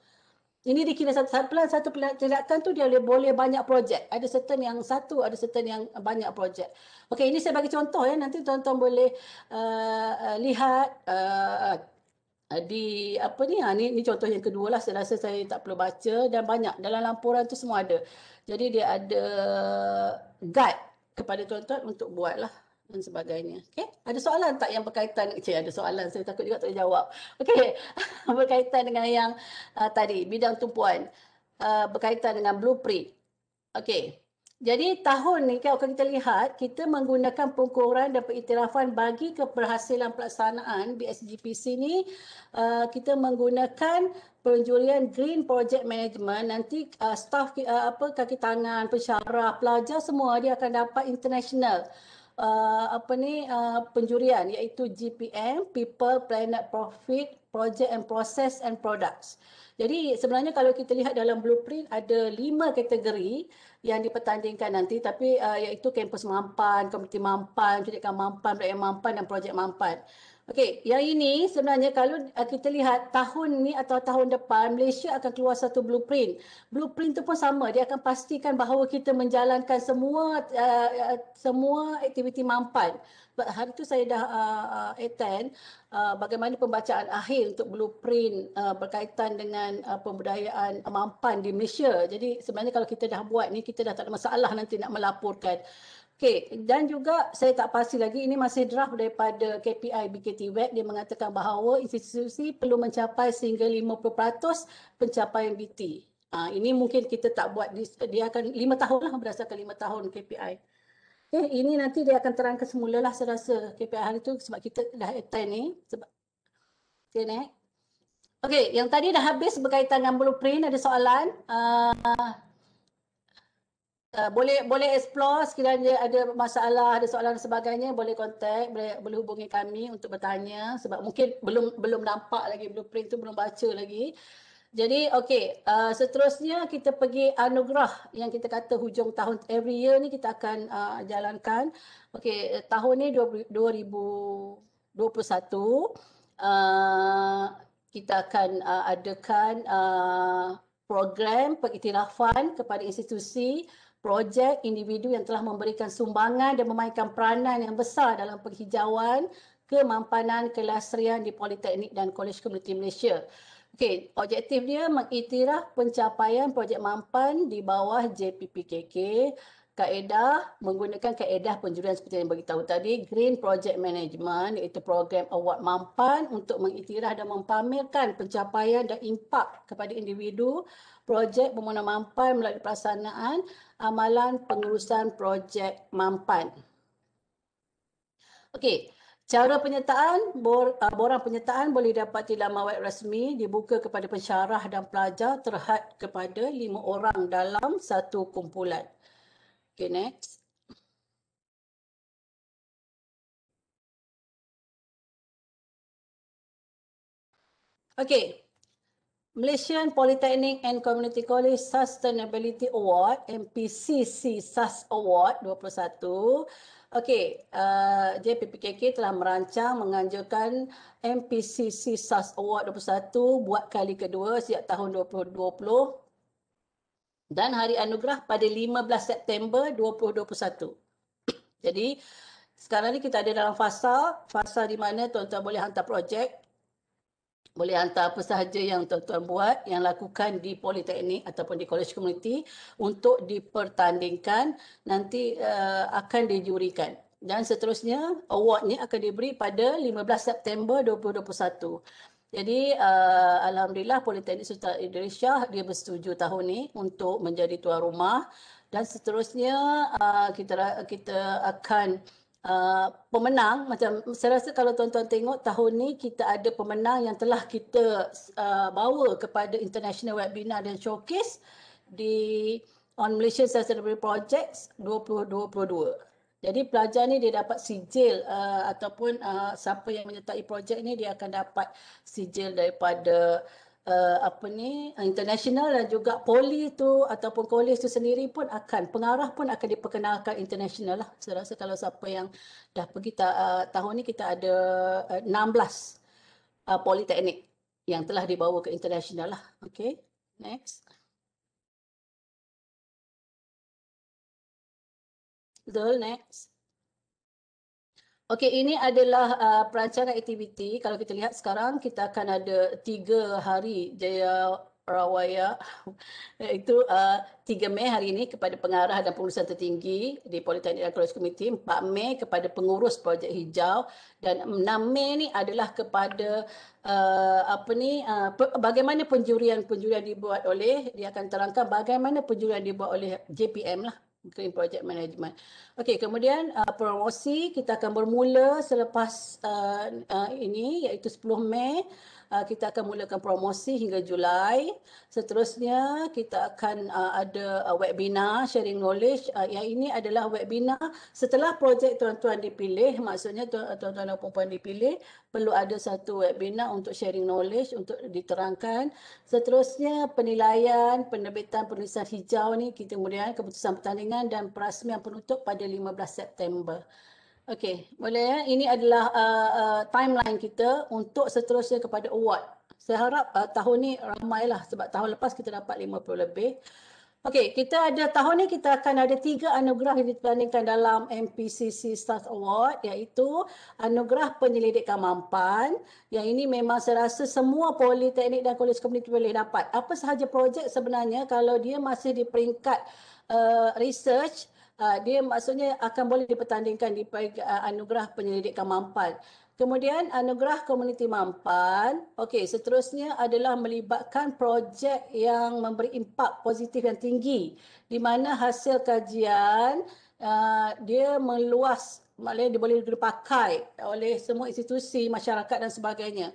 Ini dikira satu, satu pelan, satu pelan tindakan tu dia boleh, boleh banyak projek. Ada certain yang satu, ada certain yang banyak projek. Okey, ini saya bagi contoh ya. Nanti tuan-tuan boleh uh, uh, lihat uh, di apa ni, ha, ni, ni contoh yang kedua lah saya rasa saya tak perlu baca dan banyak dalam laporan tu semua ada jadi dia ada guide kepada tuan-tuan untuk buatlah dan sebagainya. Okey. Ada soalan tak yang berkaitan? Cik ada soalan saya takut juga tak boleh jawab. Okey. berkaitan dengan yang uh, tadi bidang tumpuan uh, berkaitan dengan blueprint. Okey. Jadi tahun ni kalau kita lihat kita menggunakan pengukuran dan pengiktirafan bagi keberhasilan pelaksanaan BSGPC ni uh, kita menggunakan penjurian green project management nanti uh, staff uh, apa kaki tangan pensyarah pelajar semua dia akan dapat international uh, apa ni uh, penjurian iaitu GPM people planet profit project and process and products. Jadi sebenarnya kalau kita lihat dalam blueprint ada lima kategori yang dipertandingkan nanti tapi uh, iaitu kampus mampan, komiti mampan, pendidikan mampan, rakyat mampan dan projek mampan. Okey, yang ini sebenarnya kalau eh, kita lihat tahun ini atau tahun depan Malaysia akan keluar satu blueprint. Blueprint itu pun sama, dia akan pastikan bahawa kita menjalankan semua uh, semua aktiviti mampan. Hari tu saya dah uh, attend uh, bagaimana pembacaan akhir untuk blueprint uh, berkaitan dengan uh, pemberdayaan mampan di Malaysia. Jadi sebenarnya kalau kita dah buat ni kita dah tak ada masalah nanti nak melaporkan. Okay. Dan juga saya tak pasti lagi, ini masih draft daripada KPI BKT Web. Dia mengatakan bahawa institusi perlu mencapai sehingga 50% pencapaian BT. Ha, ini mungkin kita tak buat, dia akan 5 tahun lah berdasarkan 5 tahun KPI. Okay. Ini nanti dia akan terangkan semula lah saya rasa KPI hari itu sebab kita dah attend ni. Sebab... Okay, next. Okay, yang tadi dah habis berkaitan dengan blueprint, ada soalan. Uh, Uh, boleh boleh explore sekiranya ada masalah ada soalan dan sebagainya boleh contact boleh, boleh hubungi kami untuk bertanya sebab mungkin belum belum nampak lagi blueprint tu belum baca lagi. Jadi okey uh, seterusnya kita pergi anugerah yang kita kata hujung tahun every year ni kita akan uh, jalankan. Okey tahun ni 2021 uh, kita akan uh, adakan uh, program pengiktirafan kepada institusi projek individu yang telah memberikan sumbangan dan memainkan peranan yang besar dalam penghijauan kemampanan kelasrian di Politeknik dan Kolej Komuniti Malaysia. Okey, objektif dia mengiktiraf pencapaian projek mampan di bawah JPPKK kaedah menggunakan kaedah penjurian seperti yang bagi tahu tadi Green Project Management iaitu program award mampan untuk mengiktiraf dan mempamerkan pencapaian dan impak kepada individu projek pembangunan mampan melalui pelaksanaan amalan pengurusan projek mampan. Okey, cara penyertaan, bor, uh, borang penyertaan boleh dapat di laman web rasmi dibuka kepada pensyarah dan pelajar terhad kepada lima orang dalam satu kumpulan. Okey, next. Okey, Malaysian Polytechnic and Community College Sustainability Award MPCC SUS Award 21. Okey, uh, JPPKK telah merancang menganjurkan MPCC SUS Award 21 buat kali kedua sejak tahun 2020 dan hari anugerah pada 15 September 2021. Jadi sekarang ni kita ada dalam fasa, fasa di mana tuan-tuan boleh hantar projek boleh hantar apa sahaja yang tuan-tuan buat yang lakukan di politeknik ataupun di college community untuk dipertandingkan nanti uh, akan dijurikan dan seterusnya awardnya akan diberi pada 15 September 2021. Jadi uh, alhamdulillah Politeknik Sultan Idris Shah dia bersetuju tahun ini untuk menjadi tuan rumah dan seterusnya uh, kita kita akan uh, pemenang macam saya rasa kalau tuan-tuan tengok tahun ni kita ada pemenang yang telah kita uh, bawa kepada international webinar dan showcase di on Malaysian Sustainable Projects 2022. Jadi pelajar ni dia dapat sijil uh, ataupun uh, siapa yang menyertai projek ni dia akan dapat sijil daripada uh, apa ni international dan juga poli tu ataupun kolej tu sendiri pun akan pengarah pun akan diperkenalkan international lah. Saya rasa kalau siapa yang dah pergi ta, uh, tahun ni kita ada uh, 16 uh, politeknik yang telah dibawa ke international lah. Okay, next. The next. Okey, ini adalah uh, perancangan aktiviti. Kalau kita lihat sekarang, kita akan ada tiga hari Jaya Rawaya. Iaitu uh, 3 Mei hari ini kepada pengarah dan pengurusan tertinggi di Politeknik dan College Committee. empat Mei kepada pengurus projek hijau. Dan enam Mei ini adalah kepada uh, apa ni, uh, bagaimana penjurian-penjurian dibuat oleh, dia akan terangkan bagaimana penjurian dibuat oleh JPM lah, green projek management. Okey, kemudian uh, promosi kita akan bermula selepas uh, uh, ini iaitu 10 Mei. Ah, kita akan mulakan promosi hingga Julai. Seterusnya kita akan uh, ada uh, webinar sharing knowledge. Uh, yang ini adalah webinar setelah projek tuan-tuan dipilih, maksudnya tuan-tuan dan puan-puan dipilih, perlu ada satu webinar untuk sharing knowledge untuk diterangkan. Seterusnya penilaian, penerbitan penulisan hijau ni kita kemudian keputusan pertandingan dan perasmian penutup pada 15 September. Okey, boleh ya. Ini adalah uh, uh, timeline kita untuk seterusnya kepada award. Saya harap uh, tahun ni ramailah sebab tahun lepas kita dapat 50 lebih. Okey, kita ada tahun ni kita akan ada tiga anugerah yang ditandingkan dalam MPCC Staff Award iaitu anugerah penyelidikan mampan. Yang ini memang saya rasa semua politeknik dan kolej komuniti boleh dapat. Apa sahaja projek sebenarnya kalau dia masih di peringkat uh, research Ah, dia maksudnya akan boleh dipertandingkan di ah, anugerah penyelidikan mampan. Kemudian anugerah komuniti mampan, okey seterusnya adalah melibatkan projek yang memberi impak positif yang tinggi di mana hasil kajian uh, dia meluas maknanya dia boleh dipakai oleh semua institusi masyarakat dan sebagainya.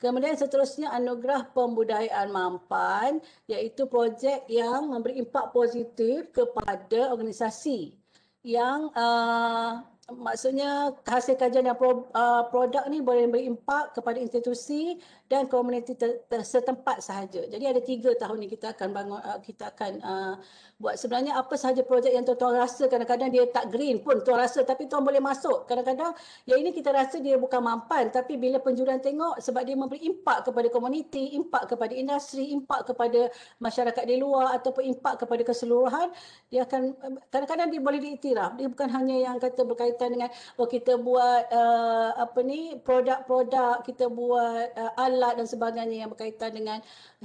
Kemudian seterusnya anugerah pembudayaan mampan iaitu projek yang memberi impak positif kepada organisasi yang uh, maksudnya hasil kajian dan pro, uh, produk ni boleh memberi impak kepada institusi dan komuniti setempat sahaja. Jadi ada tiga tahun ni kita akan bangun, uh, kita akan uh, buat sebenarnya apa sahaja projek yang tuan-tuan rasa kadang-kadang dia tak green pun tuan rasa tapi tuan boleh masuk. Kadang-kadang yang ini kita rasa dia bukan mampan tapi bila penjuran tengok sebab dia memberi impak kepada komuniti, impak kepada industri, impak kepada masyarakat di luar ataupun impak kepada keseluruhan, dia akan kadang-kadang dia boleh diiktiraf. Dia bukan hanya yang kata berkaitan dengan oh kita buat uh, apa ni produk-produk kita buat uh, alat alat dan sebagainya yang berkaitan dengan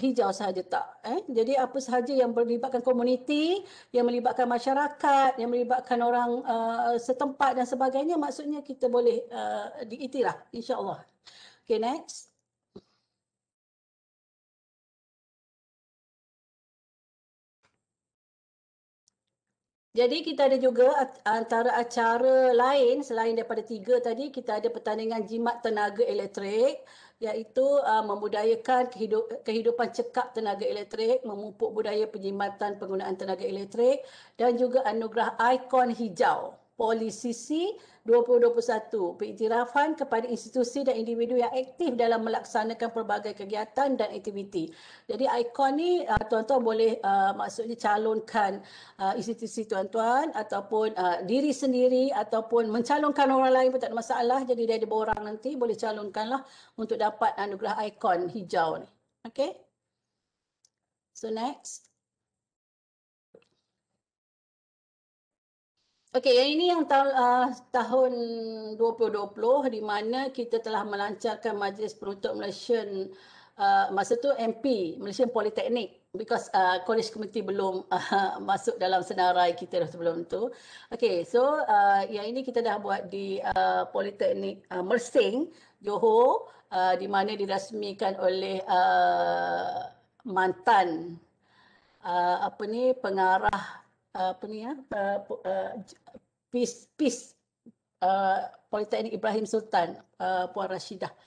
hijau sahaja tak. Eh? Jadi apa sahaja yang melibatkan komuniti, yang melibatkan masyarakat, yang melibatkan orang uh, setempat dan sebagainya maksudnya kita boleh uh, diiktiraf insyaAllah. Okay next. Jadi kita ada juga antara acara lain selain daripada tiga tadi kita ada pertandingan jimat tenaga elektrik iaitu uh, memudayakan kehidup, kehidupan cekap tenaga elektrik, memupuk budaya penjimatan penggunaan tenaga elektrik dan juga anugerah ikon hijau, polisisi, 2021 pengiktirafan kepada institusi dan individu yang aktif dalam melaksanakan pelbagai kegiatan dan aktiviti. Jadi ikon ni uh, tuan-tuan boleh uh, maksudnya calonkan uh, institusi tuan-tuan ataupun uh, diri sendiri ataupun mencalonkan orang lain pun tak ada masalah. Jadi dia ada orang nanti boleh calonkanlah untuk dapat anugerah ikon hijau ni. Okay. So next. Okey, yang ini yang ah, tahun, uh, tahun 2020 di mana kita telah melancarkan Majlis Peruntuk Malaysia uh, ah, masa tu MP, Malaysian Polytechnic because uh, college committee belum uh, masuk dalam senarai kita dah sebelum tu. Okey, so uh, yang ini kita dah buat di uh, Polytechnic uh, Mersing, Johor uh, di mana dirasmikan oleh uh, mantan uh, apa ni pengarah apa ni ya uh, uh, peace peace uh, eh, politeknik Ibrahim Sultan uh, Puan Rashidah uh,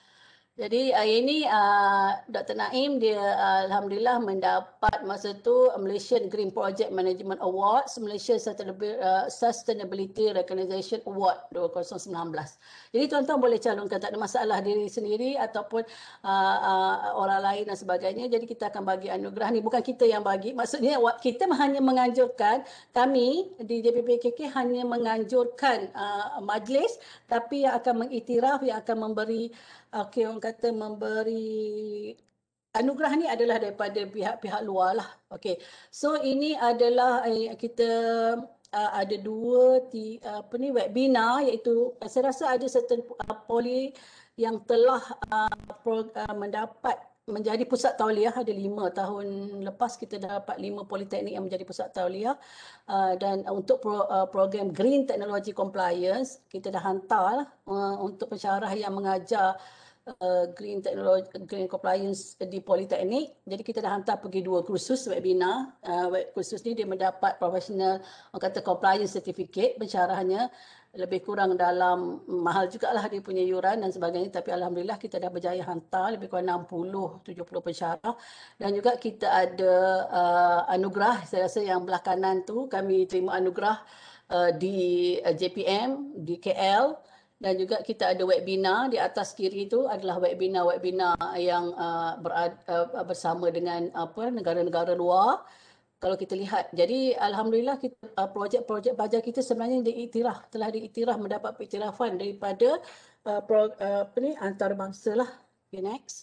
jadi uh, ini uh, Dr. Naim dia uh, alhamdulillah mendapat masa tu Malaysian Green Project Management Award, Malaysia uh, Sustainability Recognition Award 2019. Jadi tuan-tuan boleh calonkan tak ada masalah diri sendiri ataupun uh, uh, orang lain dan sebagainya. Jadi kita akan bagi anugerah ni bukan kita yang bagi. Maksudnya kita hanya menganjurkan kami di JPPKK hanya menganjurkan uh, majlis tapi yang akan mengiktiraf yang akan memberi okay, orang kata memberi anugerah ni adalah daripada pihak-pihak luar lah. Okay. So ini adalah eh, kita uh, ada dua tiga, apa ni webinar iaitu saya rasa ada certain ah, poli yang telah uh, pro, uh, mendapat menjadi pusat tauliah ada lima tahun lepas kita dapat lima politeknik yang menjadi pusat tauliah ah, dan untuk ah, program green technology compliance kita dah hantar lah, ah, untuk pensyarah yang mengajar green technology green compliance di politeknik jadi kita dah hantar pergi dua kursus webinar uh, kursus ni dia mendapat professional orang kata compliance certificate pensyarahnya lebih kurang dalam mahal jugalah dia punya yuran dan sebagainya tapi alhamdulillah kita dah berjaya hantar lebih kurang 60 70 pensyarah dan juga kita ada uh, anugerah saya rasa yang kanan tu kami terima anugerah uh, di uh, JPM di KL dan juga kita ada webinar di atas kiri itu adalah webinar-webinar yang uh, berada, uh, bersama dengan apa negara-negara luar kalau kita lihat. Jadi alhamdulillah kita uh, projek-projek belajar kita sebenarnya diiktiraf, telah diiktiraf mendapat pengiktirafan daripada uh, pro, uh, apa ni antarabangsa lah. Okay, next.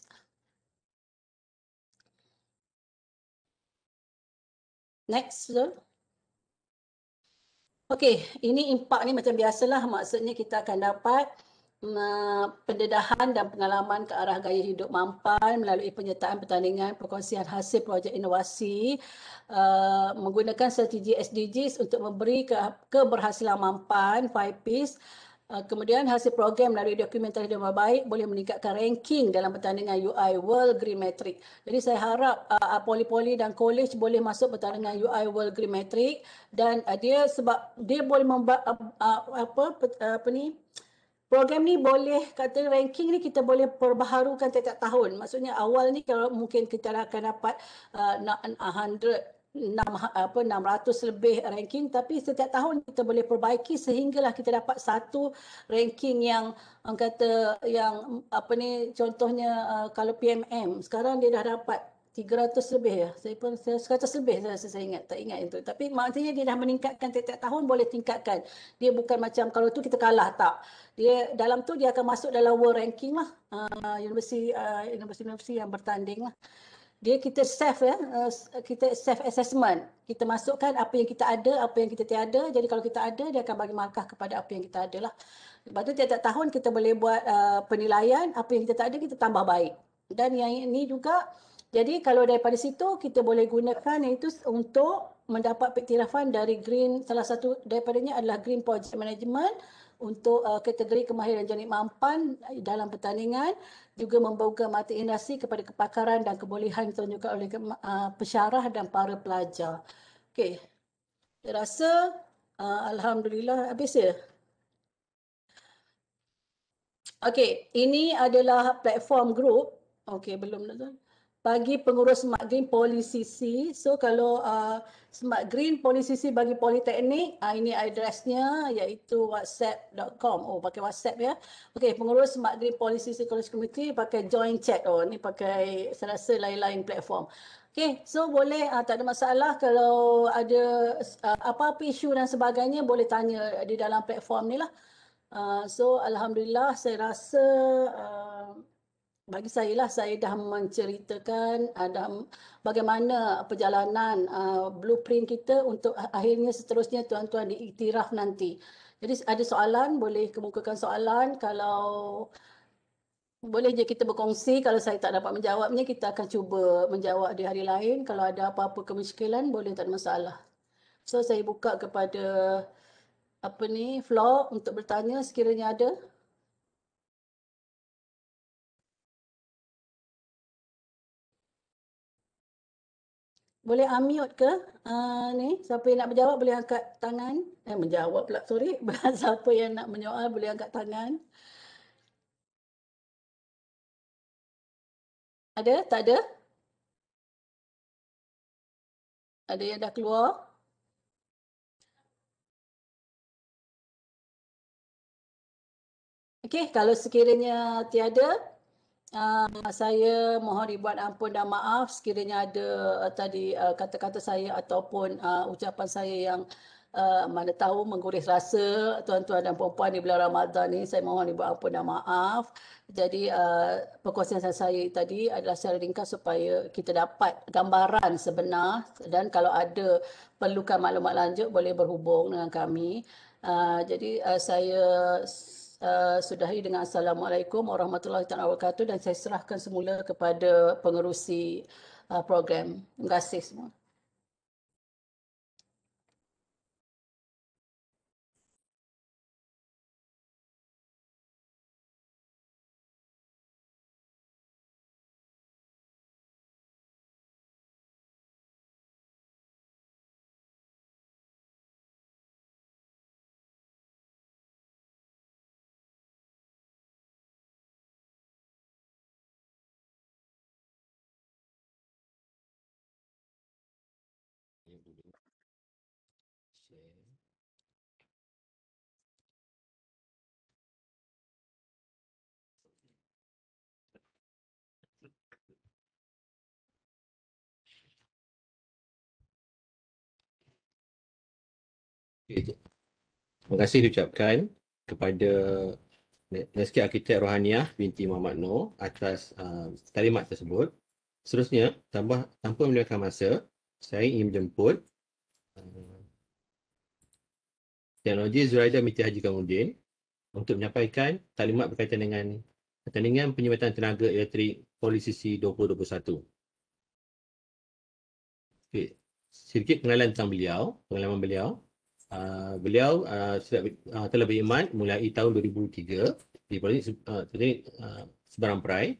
Next, sir. Okay, ini impak ni macam biasalah. Maksudnya kita akan dapat pendedahan dan pengalaman ke arah gaya hidup mampan melalui penyertaan pertandingan perkongsian hasil projek inovasi uh, menggunakan strategi SDGs untuk memberi ke- keberhasilan mampan five piece eh, Kemudian hasil program melalui dokumentari yang baik boleh meningkatkan ranking dalam pertandingan UI World Green Metric. Jadi saya harap uh, poli-poli dan college boleh masuk pertandingan UI World Green Metric dan uh, dia sebab dia boleh membuat uh, uh, apa uh, apa ni program ni boleh kata ranking ni kita boleh perbaharukan setiap tahun. Maksudnya awal ni kalau mungkin kita akan dapat uh, 100 600 ha, lebih ranking tapi setiap tahun kita boleh perbaiki sehinggalah kita dapat satu ranking yang kata yang apa ni contohnya uh, kalau PMM sekarang dia dah dapat 300 lebih ya. Saya pun 100 lebih saya rasa saya ingat. Tak ingat itu. Tapi maksudnya dia dah meningkatkan tiap-tiap tahun boleh tingkatkan. Dia bukan macam kalau tu kita kalah tak. Dia dalam tu dia akan masuk dalam world ranking lah. Uh, universiti, uh, universiti-universiti yang bertanding lah. Dia kita self ya, uh, kita self assessment. Kita masukkan apa yang kita ada, apa yang kita tiada. Jadi kalau kita ada, dia akan bagi markah kepada apa yang kita ada lah. Lepas tu tiap-tiap tahun kita boleh buat uh, penilaian. Apa yang kita tak ada, kita tambah baik. Dan yang ini juga jadi kalau daripada situ kita boleh gunakan itu untuk mendapat piktirafan dari green salah satu daripadanya adalah green project management untuk uh, kategori kemahiran jenis mampan dalam pertandingan juga membuka mata inasi kepada kepakaran dan kebolehan ditunjukkan oleh uh, pesyarah dan para pelajar. Okey. Saya rasa uh, alhamdulillah habis ya. Okey, ini adalah platform group. Okey, belum tu bagi pengurus Smart Green Policy C. So kalau uh, Smart Green Policy C bagi Politeknik, uh, ini addressnya iaitu whatsapp.com. Oh, pakai whatsapp ya. Okey, pengurus Smart Green Policy C College Committee pakai join chat. Oh, ni pakai saya rasa lain-lain platform. Okey, so boleh uh, tak ada masalah kalau ada uh, apa-apa isu dan sebagainya boleh tanya di dalam platform ni lah. Uh, so, Alhamdulillah saya rasa uh, bagi saya lah saya dah menceritakan ada ah, uh, bagaimana perjalanan uh, blueprint kita untuk akhirnya seterusnya tuan-tuan diiktiraf nanti. Jadi ada soalan boleh kemukakan soalan kalau boleh je kita berkongsi kalau saya tak dapat menjawabnya kita akan cuba menjawab di hari lain kalau ada apa-apa kemusykilan boleh tak ada masalah. So saya buka kepada apa ni floor untuk bertanya sekiranya ada. boleh unmute ke? Uh, ni siapa yang nak menjawab boleh angkat tangan. Eh menjawab pula sorry. siapa yang nak menyoal boleh angkat tangan. Ada? Tak ada? Ada yang dah keluar? Okey, kalau sekiranya tiada, Uh, saya mohon dibuat ampun dan maaf sekiranya ada uh, tadi uh, kata-kata saya ataupun uh, ucapan saya yang uh, mana tahu mengguris rasa tuan-tuan dan puan-puan di bulan Ramadan ini saya mohon dibuat ampun dan maaf. Jadi uh, perkongsian saya, saya tadi adalah secara ringkas supaya kita dapat gambaran sebenar dan kalau ada perlukan maklumat lanjut boleh berhubung dengan kami. Uh, jadi uh, saya Eh, sudahi dengan Assalamualaikum Warahmatullahi Wabarakatuh dan saya serahkan semula kepada pengerusi eh, program. Terima kasih semua. Terima kasih diucapkan kepada Nasir Arkitek Rohaniah binti Muhammad Noor atas uh, talimat tersebut. Seterusnya, tambah, tanpa menggunakan masa, saya ingin menjemput uh, Teknologi Zuraida Miti Haji Kamudin untuk menyampaikan talimat berkaitan dengan pertandingan penyematan tenaga elektrik polisisi 2021. Okay. Sedikit pengenalan tentang beliau, pengalaman beliau. Ah, beliau uh, telah berkhidmat mulai tahun 2003 di Polis uh, uh, Seberang Perai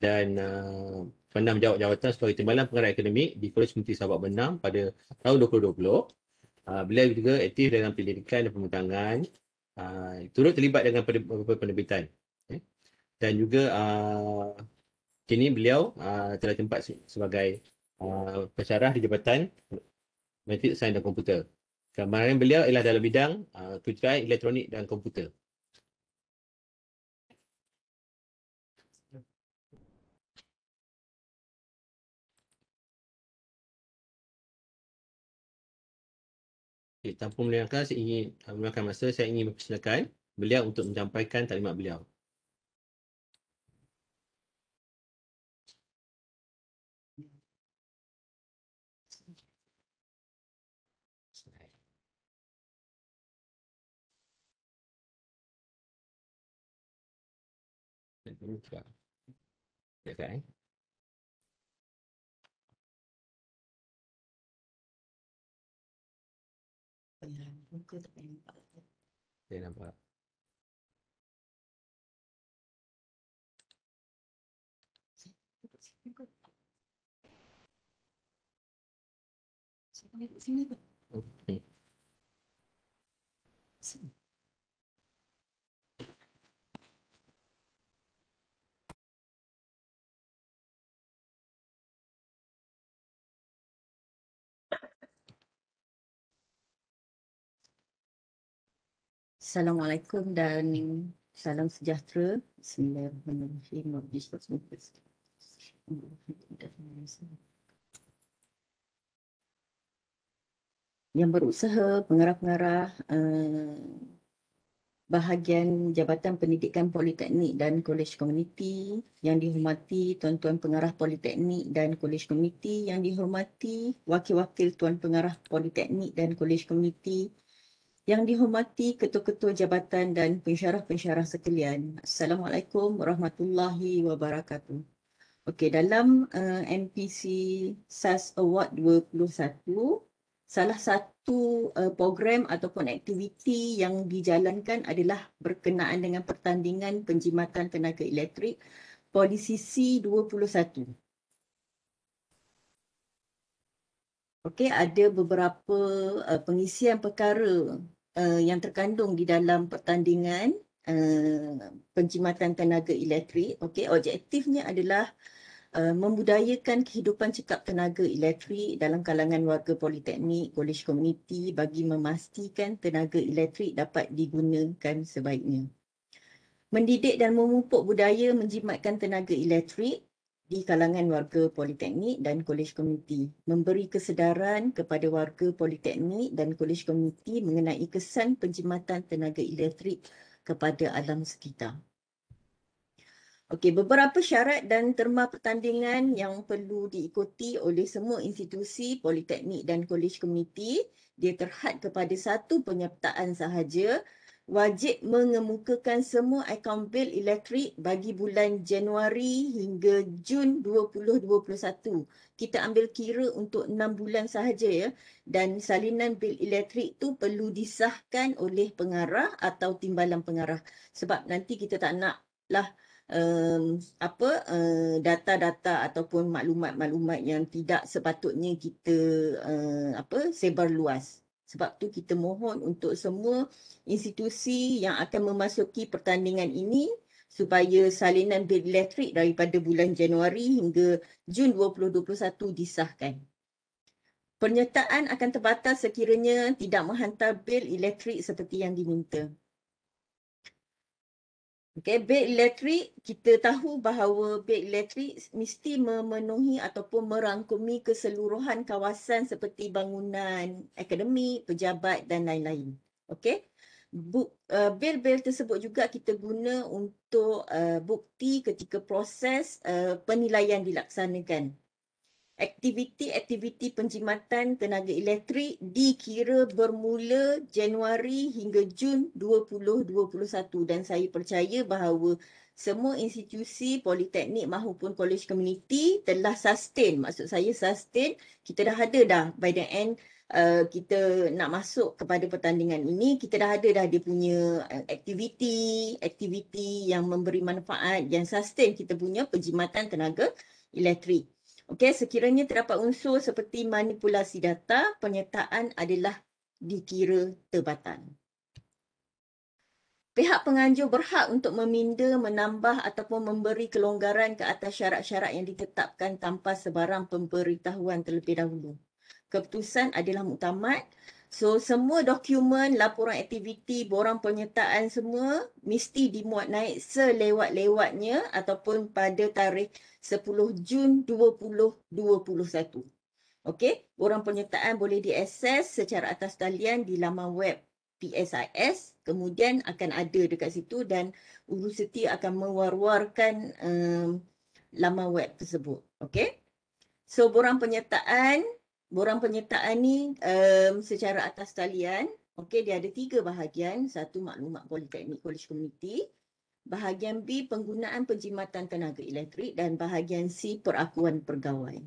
dan uh, pernah menjawab jawatan sebagai Timbalan Pengarah Akademik di Kolej Menteri Sabah Benang pada tahun 2020. Uh, beliau juga aktif dalam pendidikan dan pembentangan uh, turut terlibat dengan beberapa penerbitan. Okay. Eh, dan juga uh, kini beliau uh, telah tempat sebagai uh, pesarah di Jabatan matematik Sains dan Komputer. Kemarin beliau ialah dalam bidang uh, elektronik dan komputer. Okay, tanpa melengahkan, saya ingin melengahkan masa, saya ingin mempersilakan beliau untuk menyampaikan taklimat beliau. Luca. Okay. Để làm vậy. 생각보다 Assalamualaikum dan salam sejahtera. Bismillahirrahmanirrahim. Yang berusaha, pengarah-pengarah eh, bahagian Jabatan Pendidikan Politeknik dan Kolej Komuniti yang dihormati tuan-tuan pengarah Politeknik dan Kolej Komuniti yang dihormati wakil-wakil tuan pengarah Politeknik dan Kolej Komuniti yang dihormati Ketua-Ketua Jabatan dan Pensyarah-Pensyarah sekalian. Assalamualaikum warahmatullahi wabarakatuh. Okey, dalam uh, eh, MPC SAS Award 21, salah satu uh, program ataupun aktiviti yang dijalankan adalah berkenaan dengan pertandingan penjimatan tenaga elektrik polisi C21. Okey, ada beberapa uh, pengisian perkara uh, yang terkandung di dalam pertandingan uh, eh, penjimatan tenaga elektrik. Okey, objektifnya adalah uh, membudayakan kehidupan cekap tenaga elektrik dalam kalangan warga politeknik, college community bagi memastikan tenaga elektrik dapat digunakan sebaiknya. Mendidik dan memupuk budaya menjimatkan tenaga elektrik di kalangan warga politeknik dan kolej komuniti memberi kesedaran kepada warga politeknik dan kolej komuniti mengenai kesan penjimatan tenaga elektrik kepada alam sekitar. Okey, beberapa syarat dan terma pertandingan yang perlu diikuti oleh semua institusi politeknik dan kolej komuniti dia terhad kepada satu penyertaan sahaja wajib mengemukakan semua akaun bil elektrik bagi bulan Januari hingga Jun 2021. Kita ambil kira untuk 6 bulan sahaja ya. Dan salinan bil elektrik tu perlu disahkan oleh pengarah atau timbalan pengarah. Sebab nanti kita tak nak lah um, apa uh, data-data ataupun maklumat-maklumat yang tidak sepatutnya kita uh, apa sebar luas. Sebab tu kita mohon untuk semua institusi yang akan memasuki pertandingan ini supaya salinan bil elektrik daripada bulan Januari hingga Jun 2021 disahkan. Pernyataan akan terbatas sekiranya tidak menghantar bil elektrik seperti yang diminta. Okay, beg elektrik kita tahu bahawa beg elektrik mesti memenuhi ataupun merangkumi keseluruhan kawasan seperti bangunan akademik, pejabat dan lain-lain. Okay. Uh, eh, bil-bil tersebut juga kita guna untuk uh, bukti ketika proses uh, penilaian dilaksanakan aktiviti-aktiviti penjimatan tenaga elektrik dikira bermula Januari hingga Jun 2021 dan saya percaya bahawa semua institusi politeknik mahupun college community telah sustain maksud saya sustain kita dah ada dah by the end Uh, kita nak masuk kepada pertandingan ini kita dah ada dah dia punya uh, aktiviti aktiviti yang memberi manfaat yang sustain kita punya penjimatan tenaga elektrik Okey, sekiranya terdapat unsur seperti manipulasi data, penyertaan adalah dikira tebatan. Pihak penganjur berhak untuk meminda, menambah ataupun memberi kelonggaran ke atas syarat-syarat yang ditetapkan tanpa sebarang pemberitahuan terlebih dahulu. Keputusan adalah muktamad So semua dokumen, laporan aktiviti, borang penyertaan semua mesti dimuat naik selewat-lewatnya ataupun pada tarikh 10 Jun 2021. Okey, borang penyertaan boleh diakses secara atas talian di laman web PSIS kemudian akan ada dekat situ dan universiti akan mewar-warkan um, laman web tersebut. Okey. So borang penyertaan borang penyertaan ni um, secara atas talian okey dia ada tiga bahagian satu maklumat politeknik college community bahagian B penggunaan penjimatan tenaga elektrik dan bahagian C perakuan pergawai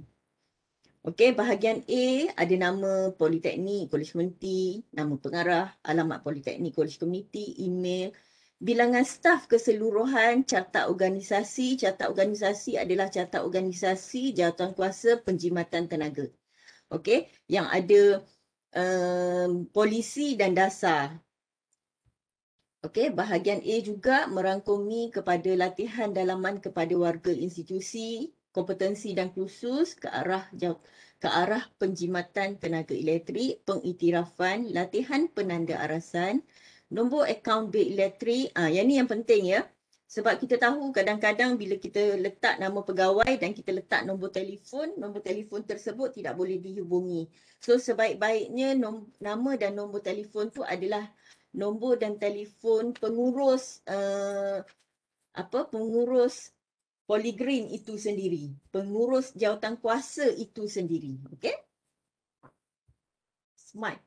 okey bahagian A ada nama politeknik college community nama pengarah alamat politeknik college community email bilangan staf keseluruhan carta organisasi carta organisasi adalah carta organisasi jawatan kuasa penjimatan tenaga okey yang ada um, polisi dan dasar okey bahagian A juga merangkumi kepada latihan dalaman kepada warga institusi kompetensi dan khusus ke arah ke arah penjimatan tenaga elektrik pengiktirafan latihan penanda arasan nombor akaun bil elektrik ah yang ni yang penting ya sebab kita tahu kadang-kadang bila kita letak nama pegawai dan kita letak nombor telefon, nombor telefon tersebut tidak boleh dihubungi. So sebaik-baiknya nama dan nombor telefon tu adalah nombor dan telefon pengurus uh, apa pengurus Polygreen itu sendiri, pengurus jawatankuasa itu sendiri, Okay, Smart.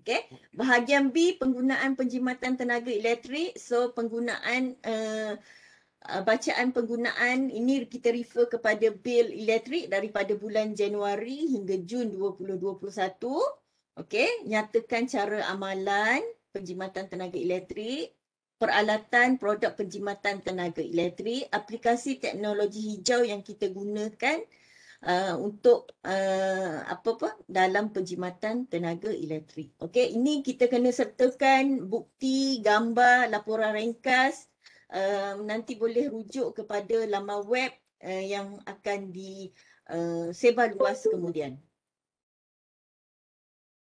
Okay. Bahagian B, penggunaan penjimatan tenaga elektrik. So, penggunaan uh, uh, bacaan penggunaan ini kita refer kepada bil elektrik daripada bulan Januari hingga Jun 2021. Okay. Nyatakan cara amalan penjimatan tenaga elektrik peralatan produk penjimatan tenaga elektrik, aplikasi teknologi hijau yang kita gunakan Uh, untuk uh, apa apa dalam penjimatan tenaga elektrik. Okey, ini kita kena sertakan bukti, gambar, laporan ringkas. Uh, nanti boleh rujuk kepada laman web uh, yang akan di uh, sebar luas kemudian.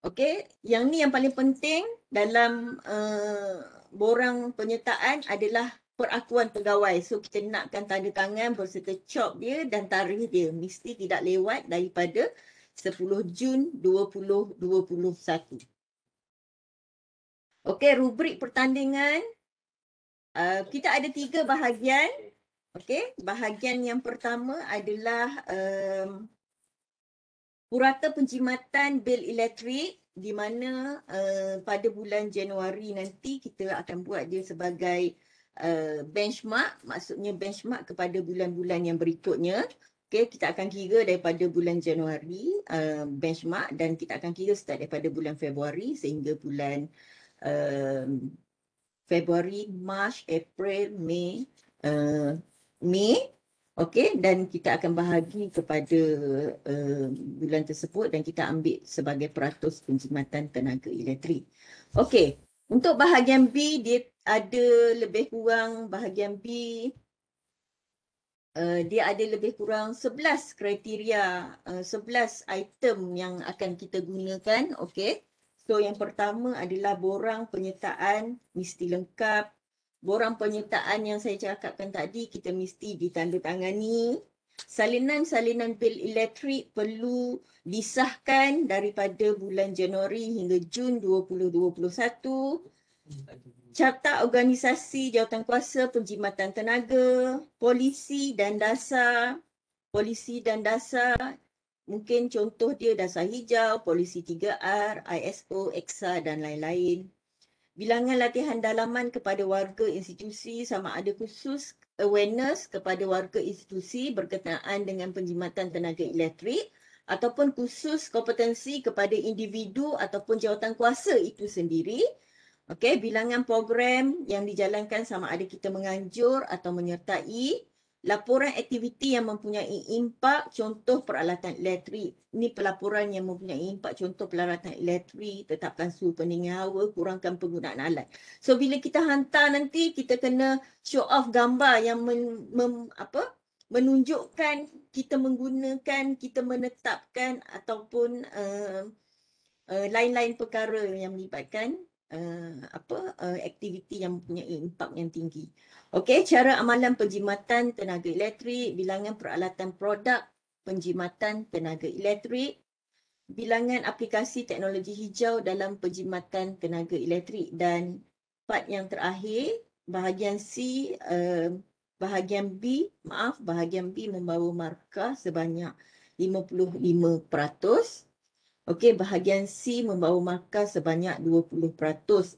Okey, yang ni yang paling penting dalam uh, borang penyertaan adalah perakuan pegawai. So kita nakkan tanda tangan berserta cop dia dan tarikh dia mesti tidak lewat daripada 10 Jun 2021. Okey, rubrik pertandingan. Uh, kita ada tiga bahagian. Okey, bahagian yang pertama adalah um, purata penjimatan bil elektrik di mana uh, pada bulan Januari nanti kita akan buat dia sebagai Eh, benchmark maksudnya benchmark kepada bulan-bulan yang berikutnya okey kita akan kira daripada bulan Januari uh, benchmark dan kita akan kira start daripada bulan Februari sehingga bulan um, Februari March April May, uh, Mei okey dan kita akan bahagi kepada uh, bulan tersebut dan kita ambil sebagai peratus penjimatan tenaga elektrik okey untuk bahagian B dia ada lebih kurang bahagian B Uh, dia ada lebih kurang 11 kriteria, uh, eh, 11 item yang akan kita gunakan. Okay. So yang pertama adalah borang penyertaan mesti lengkap. Borang penyertaan yang saya cakapkan tadi kita mesti ditandatangani. Salinan-salinan bil elektrik perlu disahkan daripada bulan Januari hingga Jun 2021. Hmm carta organisasi kuasa penjimatan tenaga, polisi dan dasar, polisi dan dasar, mungkin contoh dia dasar hijau, polisi 3R, ISO, EXA dan lain-lain. Bilangan latihan dalaman kepada warga institusi sama ada khusus awareness kepada warga institusi berkenaan dengan penjimatan tenaga elektrik ataupun khusus kompetensi kepada individu ataupun jawatan kuasa itu sendiri Okey, bilangan program yang dijalankan sama ada kita menganjur atau menyertai. Laporan aktiviti yang mempunyai impak, contoh peralatan elektrik. Ini pelaporan yang mempunyai impak, contoh peralatan elektrik, tetapkan suhu pening hawa, kurangkan penggunaan alat. So, bila kita hantar nanti, kita kena show off gambar yang men, mem, apa, menunjukkan kita menggunakan, kita menetapkan ataupun uh, uh, lain-lain perkara yang melibatkan uh, apa uh, aktiviti yang punya impak yang tinggi. Okey, cara amalan penjimatan tenaga elektrik, bilangan peralatan produk penjimatan tenaga elektrik, bilangan aplikasi teknologi hijau dalam penjimatan tenaga elektrik dan part yang terakhir bahagian C uh, bahagian B maaf bahagian B membawa markah sebanyak 55%. Okey, bahagian C membawa markah sebanyak 20%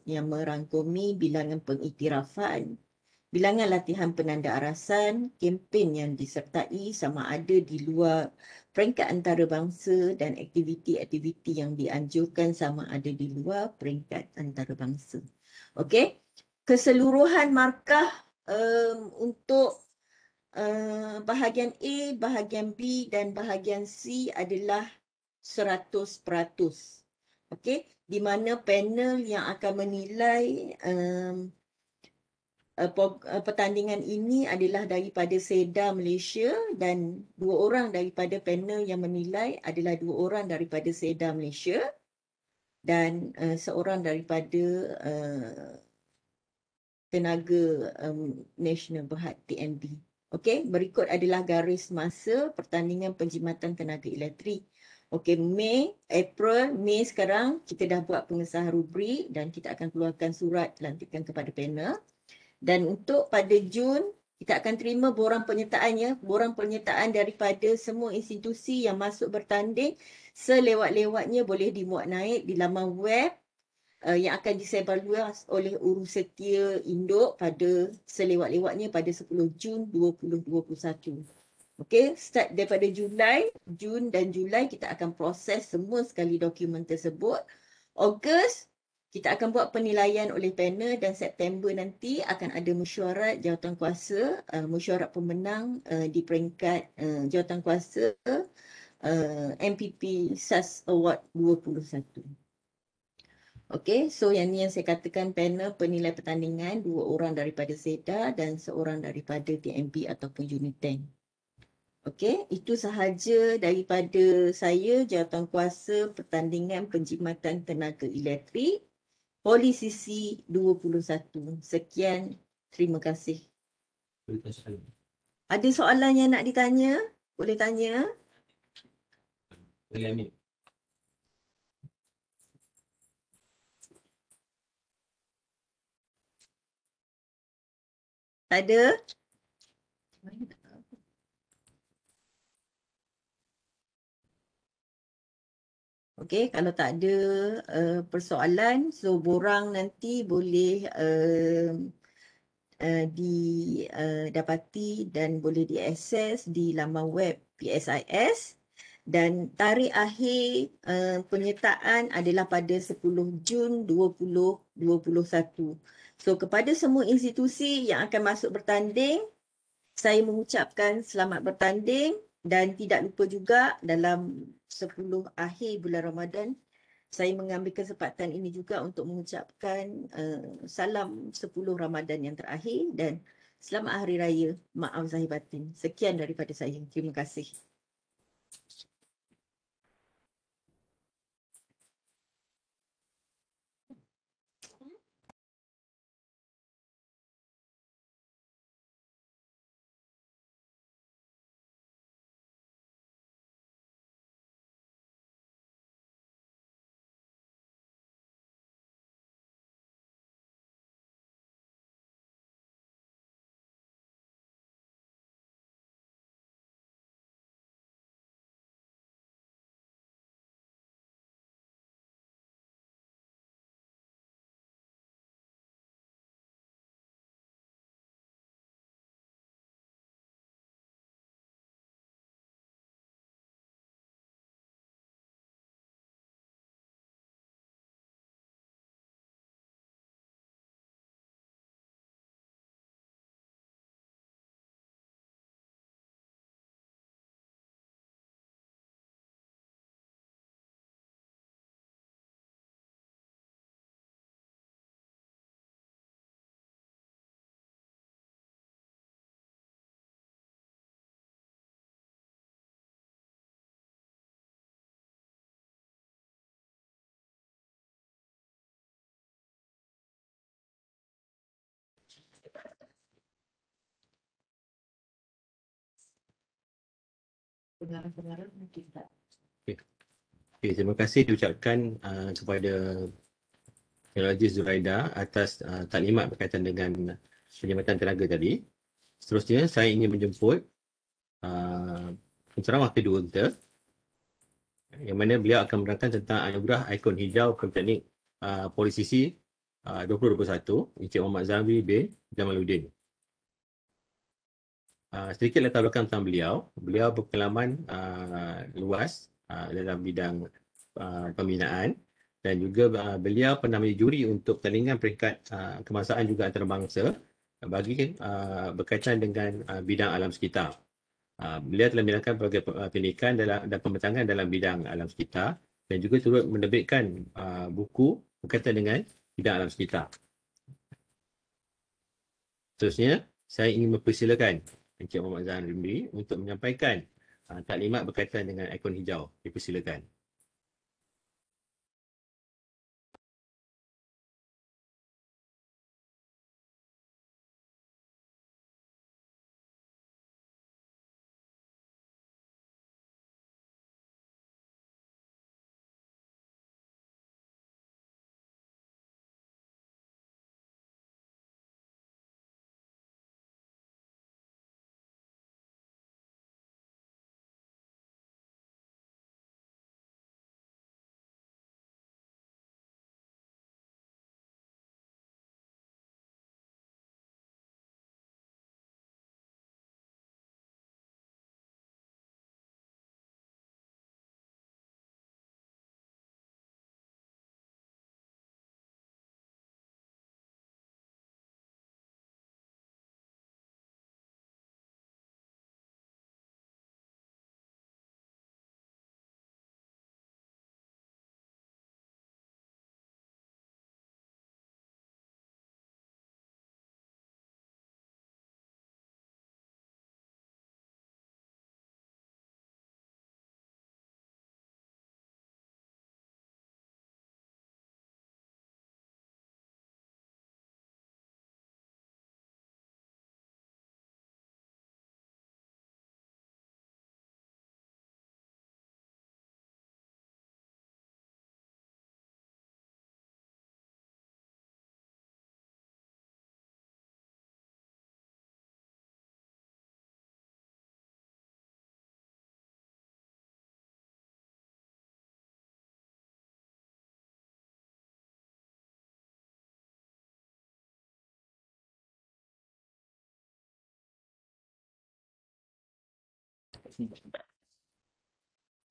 yang merangkumi bilangan pengiktirafan. Bilangan latihan penanda arasan, kempen yang disertai sama ada di luar peringkat antarabangsa dan aktiviti-aktiviti yang dianjurkan sama ada di luar peringkat antarabangsa. Okey, keseluruhan markah um, untuk uh, bahagian A, bahagian B dan bahagian C adalah 100%. Okey, di mana panel yang akan menilai um, uh, uh, pertandingan ini adalah daripada SEDA Malaysia dan dua orang daripada panel yang menilai adalah dua orang daripada SEDA Malaysia dan uh, seorang daripada uh, tenaga um, nasional Berhad TNB. Okay? berikut adalah garis masa pertandingan penjimatan tenaga elektrik. Okey, Mei, April, Mei sekarang kita dah buat pengesahan rubrik dan kita akan keluarkan surat lantikan kepada panel. Dan untuk pada Jun, kita akan terima borang penyertaan ya. Borang penyertaan daripada semua institusi yang masuk bertanding selewat-lewatnya boleh dimuat naik di laman web uh, yang akan disebar luas oleh Urus Setia Induk pada selewat-lewatnya pada 10 Jun 2021. Okay, start daripada Julai, Jun dan Julai kita akan proses semua sekali dokumen tersebut. Ogos, kita akan buat penilaian oleh panel dan September nanti akan ada mesyuarat jawatankuasa, uh, eh, mesyuarat pemenang uh, di peringkat uh, kuasa uh, MPP SAS Award 2021. Okay, so yang ni yang saya katakan panel penilai pertandingan, dua orang daripada SEDA dan seorang daripada TMB ataupun Unitank. Okey, itu sahaja daripada saya jawatan kuasa pertandingan penjimatan tenaga elektrik polisisi 21. Sekian, terima kasih. Ada soalan yang nak ditanya? Boleh tanya? Boleh ambil. Tak ada? Tak ada. Okay, kalau tak ada uh, persoalan, so borang nanti boleh uh, eh, uh, eh, didapati uh, dan boleh diakses di laman web PSIS dan tarikh akhir uh, penyertaan adalah pada 10 Jun 2021. So kepada semua institusi yang akan masuk bertanding, saya mengucapkan selamat bertanding dan tidak lupa juga dalam 10 akhir bulan Ramadan saya mengambil kesempatan ini juga untuk mengucapkan uh, salam 10 Ramadan yang terakhir dan selamat hari raya maaf zahir batin sekian daripada saya terima kasih pengarah-pengarah mungkin Okay. Okay, terima kasih diucapkan uh, kepada Raja Zuraida atas uh, taklimat berkaitan dengan penyematan tenaga tadi. Seterusnya, saya ingin menjemput uh, penceramah kedua kita yang mana beliau akan menerangkan tentang anugerah ikon hijau kemitanik uh, polisisi uh, 2021 Encik Muhammad Zahri B. Jamaluddin. Ah, sedikit latar belakang tentang beliau. Beliau berpengalaman uh, luas uh, dalam bidang uh, pembinaan dan juga uh, beliau pernah menjadi juri untuk pertandingan peringkat uh, kemasaan juga antarabangsa bagi uh, berkaitan dengan uh, bidang alam sekitar. Uh, beliau telah menjalankan pelbagai pendidikan dalam, dan pembentangan dalam bidang alam sekitar dan juga turut menerbitkan uh, buku berkaitan dengan bidang alam sekitar. Seterusnya, saya ingin mempersilakan Encik Muhammad Zahan Rimri untuk menyampaikan uh, taklimat berkaitan dengan ikon hijau. Dipersilakan.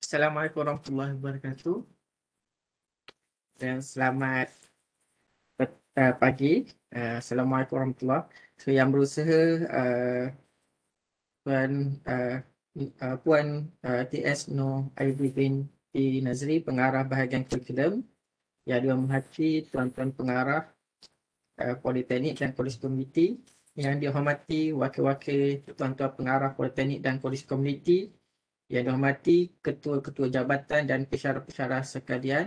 Assalamualaikum warahmatullahi wabarakatuh dan selamat pet- eh, pagi. Uh, Assalamualaikum warahmatullahi wabarakatuh. yang berusaha uh, puan uh, puan uh, TS No Aibuddin T Nazri pengarah bahagian kurikulum yang dua menghati tuan-tuan pengarah uh, politeknik dan polis komite yang dihormati wakil-wakil tuan-tuan pengarah politeknik dan polis komuniti, yang dihormati ketua-ketua jabatan dan pesara-pesara sekalian.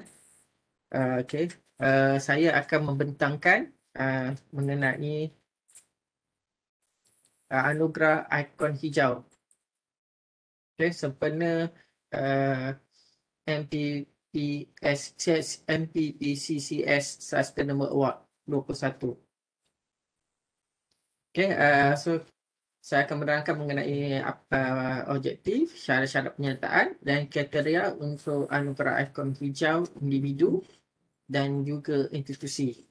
Uh, ah, okay. uh, ah, saya akan membentangkan uh, mengenai uh, anugerah ikon hijau. Okay, sempena uh, MPPCCS, Sustainable Award 21. Okay, uh, so saya akan merangkap mengenai apa uh, objektif, syarat-syarat penyertaan dan kriteria untuk anugerah IFCON hijau individu dan juga institusi.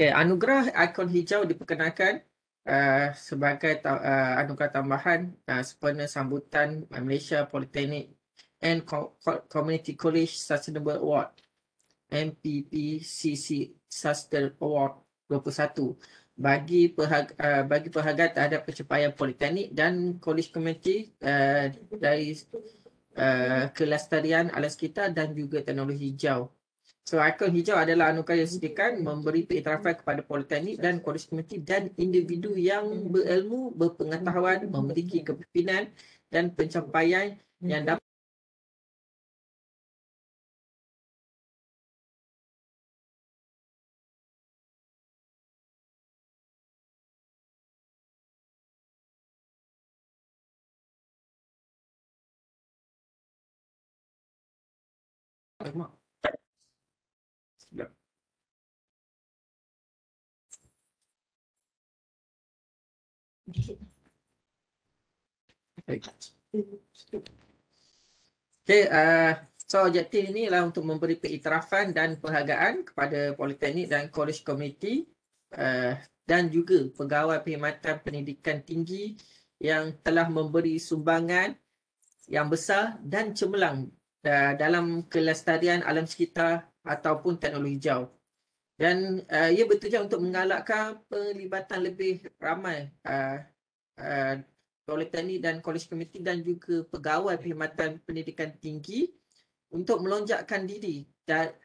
Okay, anugerah IFCON hijau diperkenalkan uh, sebagai ta- uh, anugerah tambahan uh, sempena sambutan Malaysia Polytechnic and Co- Co- Community College Sustainable Award, MPPCC Sustainable Award 2021 bagi perhaga, uh, eh, bagi perhagaan terhadap pencapaian politeknik dan college community uh, eh, dari uh, eh, tarian alam kita dan juga teknologi hijau. So ikon hijau adalah anugerah yang sediakan memberi pengiktirafan kepada politeknik dan kolej komuniti dan individu yang berilmu, berpengetahuan, memiliki kepimpinan dan pencapaian yang dapat Okay. uh, so objektif ini adalah untuk memberi pengiktirafan dan penghargaan kepada Politeknik dan College Committee uh, dan juga pegawai perkhidmatan pendidikan tinggi yang telah memberi sumbangan yang besar dan cemerlang uh, dalam kelestarian alam sekitar ataupun teknologi jauh dan uh, ia bertujuan untuk menggalakkan pelibatan lebih ramai uh, uh, politeni dan kolej komuniti dan juga pegawai perkhidmatan pendidikan tinggi untuk melonjakkan diri dan,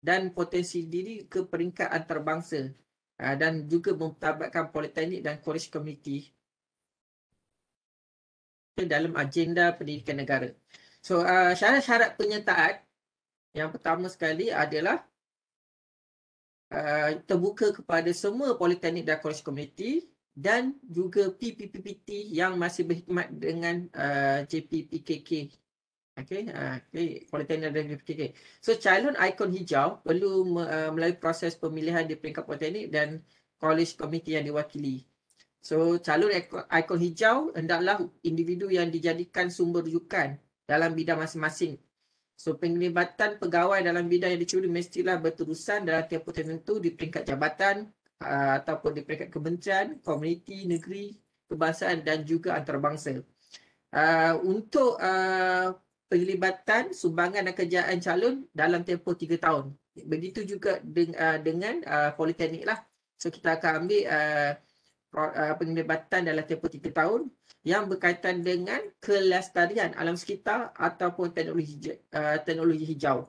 dan potensi diri ke peringkat antarabangsa uh, dan juga mempertabatkan politeknik dan kolej komuniti dalam agenda pendidikan negara. So uh, syarat-syarat penyertaan yang pertama sekali adalah uh, terbuka kepada semua politeknik dan college community dan juga PPPPT yang masih berkhidmat dengan uh, JPPKK. Okey, uh, okay. politeknik dan JPPKK. So calon ikon hijau perlu uh, melalui proses pemilihan di peringkat politeknik dan college community yang diwakili. So calon ikon hijau hendaklah individu yang dijadikan sumber rujukan dalam bidang masing-masing So penglibatan pegawai dalam bidang yang dicuri mestilah berterusan dalam tempoh tertentu di peringkat jabatan uh, ataupun di peringkat kementerian, komuniti, negeri, kebangsaan dan juga antarabangsa. Uh, untuk uh, penglibatan sumbangan dan kerjaan calon dalam tempoh tiga tahun. Begitu juga deng- uh, dengan uh, politeknik lah. So kita akan ambil uh, Uh, penglibatan dalam tempoh tiga tahun yang berkaitan dengan kelestarian alam sekitar ataupun teknologi, uh, teknologi hijau.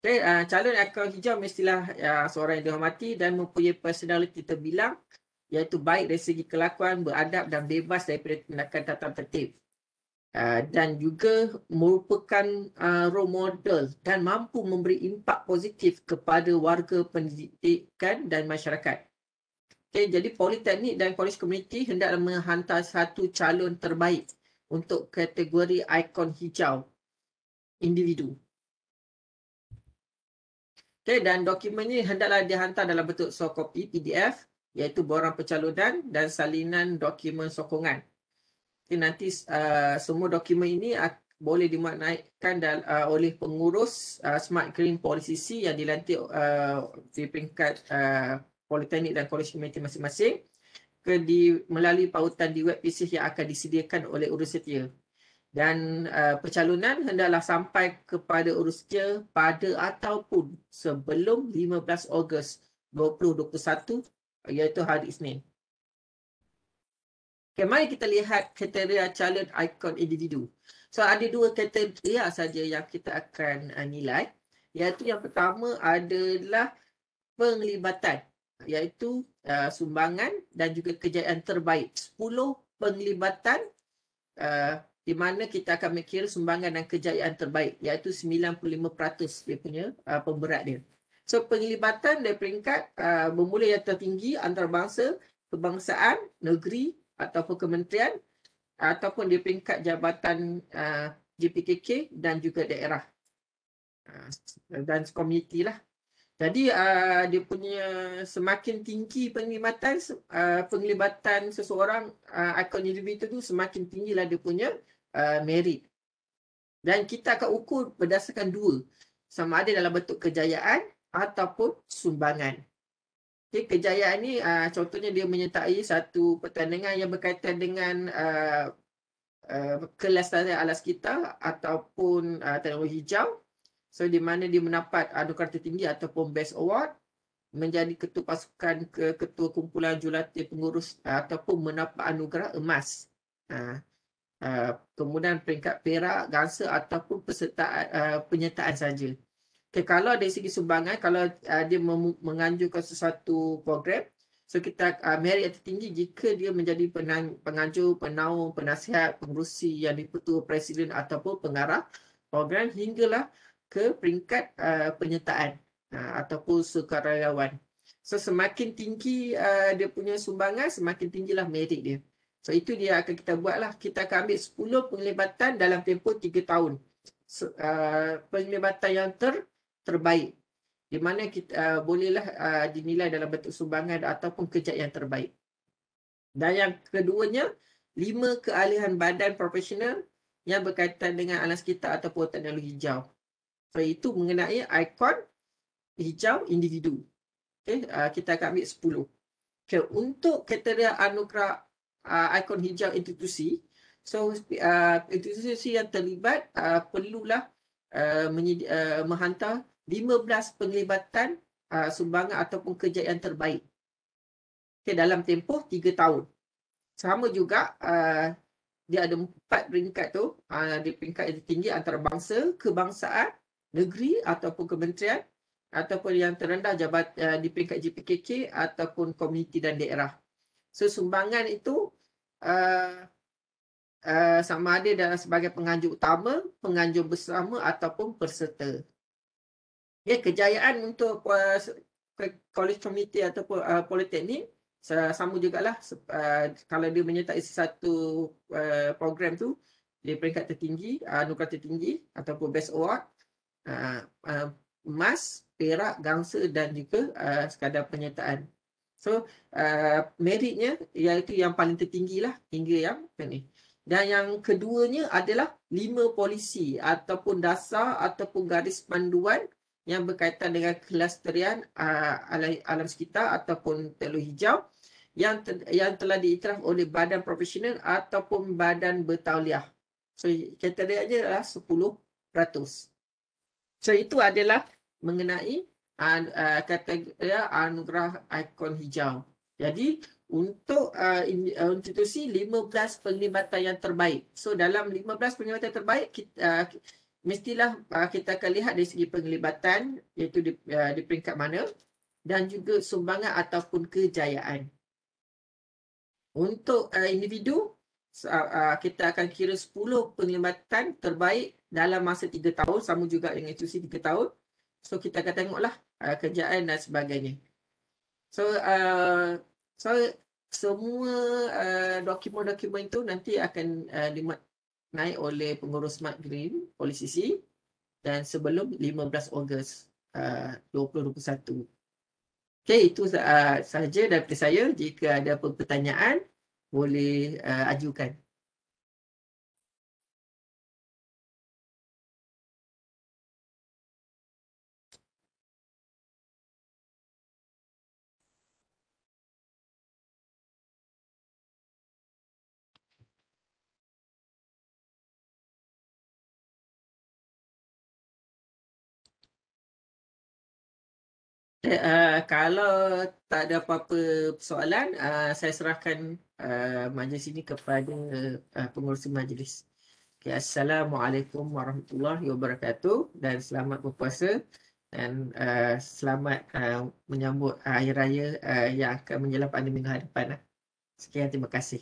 Okay, uh, calon akaun hijau mestilah uh, seorang yang dihormati dan mempunyai personaliti terbilang iaitu baik dari segi kelakuan, beradab dan bebas daripada tindakan tatan tertib. Ah, dan juga merupakan uh, role model dan mampu memberi impak positif kepada warga pendidikan dan masyarakat. Okay, jadi politeknik dan college community hendak menghantar satu calon terbaik untuk kategori ikon hijau individu. Okay, dan dokumen ini hendaklah dihantar dalam bentuk sokopi PDF iaitu borang pencalonan dan salinan dokumen sokongan nanti uh, semua dokumen ini akan boleh dimaknaikan dal, uh, oleh pengurus uh, Smart Green Policy C yang dilantik uh, di peringkat uh, politeknik dan kolej komite masing-masing ke di, melalui pautan di web PC yang akan disediakan oleh urus setia. Dan uh, percalonan hendaklah sampai kepada urus setia pada ataupun sebelum 15 Ogos 2021 iaitu hari Isnin. Okay, mari kita lihat kriteria calon ikon individu. So ada dua kriteria saja yang kita akan uh, nilai. Iaitu yang pertama adalah penglibatan. Iaitu uh, sumbangan dan juga kejayaan terbaik. 10 penglibatan uh, di mana kita akan mengkira sumbangan dan kejayaan terbaik. Iaitu 95% dia punya uh, pemberat dia. So penglibatan dari peringkat uh, bermula yang tertinggi antarabangsa, kebangsaan, negeri, ataupun kementerian ataupun di peringkat jabatan JPKK uh, dan juga daerah uh, dan komuniti lah. Jadi uh, dia punya semakin tinggi penglibatan uh, penglibatan seseorang uh, akun individu tu semakin tinggi lah dia punya uh, merit. Dan kita akan ukur berdasarkan dua. Sama ada dalam bentuk kejayaan ataupun sumbangan. Okay, kejayaan ni uh, contohnya dia menyertai satu pertandingan yang berkaitan dengan uh, uh, kelestarian alas kita ataupun uh, teknologi hijau. So di mana dia mendapat anugerah uh, tertinggi ataupun best award menjadi ketua pasukan ke ketua kumpulan jurulatih pengurus uh, ataupun mendapat anugerah emas. Uh, uh, kemudian peringkat perak, gangsa ataupun uh, penyertaan saja. Okay, kalau dari segi sumbangan, kalau uh, dia menganjurkan sesuatu program, so kita uh, merit yang tertinggi jika dia menjadi penang- penganjur, penaung, penasihat, pengurusi yang dipertua presiden ataupun pengarah program hinggalah ke peringkat uh, penyertaan uh, ataupun sukarelawan. So semakin tinggi uh, dia punya sumbangan, semakin tinggilah merit dia. So itu dia akan kita buat lah. Kita akan ambil 10 penglibatan dalam tempoh 3 tahun. So, uh, penglibatan yang ter, terbaik di mana kita uh, bolehlah uh, dinilai dalam bentuk sumbangan ataupun kerja yang terbaik dan yang keduanya lima kealihan badan profesional yang berkaitan dengan alam sekitar ataupun teknologi hijau so itu mengenai ikon hijau individu okay, uh, eh, kita akan ambil 10 okay, untuk kriteria anugerah uh, ikon hijau institusi So uh, institusi yang terlibat uh, perlulah Eh, menye, uh, eh, menghantar 15 penglibatan uh, sumbangan ataupun kejayaan terbaik okay, dalam tempoh 3 tahun. Sama juga uh, dia ada empat peringkat tu, uh, ah, di peringkat yang tertinggi antarabangsa, kebangsaan, negeri ataupun kementerian ataupun yang terendah jabat uh, di peringkat GPKK ataupun komuniti dan daerah. So sumbangan itu uh, Eh, sama ada dalam sebagai penganjur utama, penganjur bersama ataupun peserta. Ya, kejayaan untuk uh, college committee ataupun uh, eh, politeknik sama jugalah uh, kalau dia menyertai satu uh, program tu di peringkat tertinggi, anugerah uh, tertinggi ataupun best award, uh, uh, emas, perak, gangsa dan juga uh, sekadar penyertaan. So, uh, meritnya iaitu yang paling tertinggi lah hingga yang penuh. Dan yang keduanya adalah lima polisi ataupun dasar ataupun garis panduan yang berkaitan dengan kelasterian uh, alam sekitar ataupun telur hijau yang te- yang telah diiktiraf oleh badan profesional ataupun badan bertauliah. So, kriterianya adalah 10%. So, itu adalah mengenai uh, uh, kategori anugerah ikon hijau. Jadi, untuk uh, uh institusi 15 penglibatan yang terbaik. So dalam 15 penglibatan terbaik kita uh, mestilah uh, kita akan lihat dari segi penglibatan iaitu di, uh, di peringkat mana dan juga sumbangan ataupun kejayaan. Untuk uh, individu uh, uh, kita akan kira 10 penglibatan terbaik dalam masa 3 tahun sama juga dengan institusi 3 tahun. So kita akan tengoklah uh, kejayaan dan sebagainya. So uh, So semua uh, eh, dokumen-dokumen itu nanti akan uh, eh, dimat naik oleh pengurus Smart Green polisi C dan sebelum 15 Ogos uh, 2021. Okay itu uh, sahaja daripada saya. Jika ada apa pertanyaan, boleh uh, ajukan. uh, kalau tak ada apa-apa soalan, uh, saya serahkan uh, majlis ini kepada uh, pengurusi majlis. Okay, Assalamualaikum warahmatullahi wabarakatuh dan selamat berpuasa dan uh, selamat uh, menyambut akhir air raya uh, yang akan menjelang pada minggu hadapan. Lah. Sekian, terima kasih.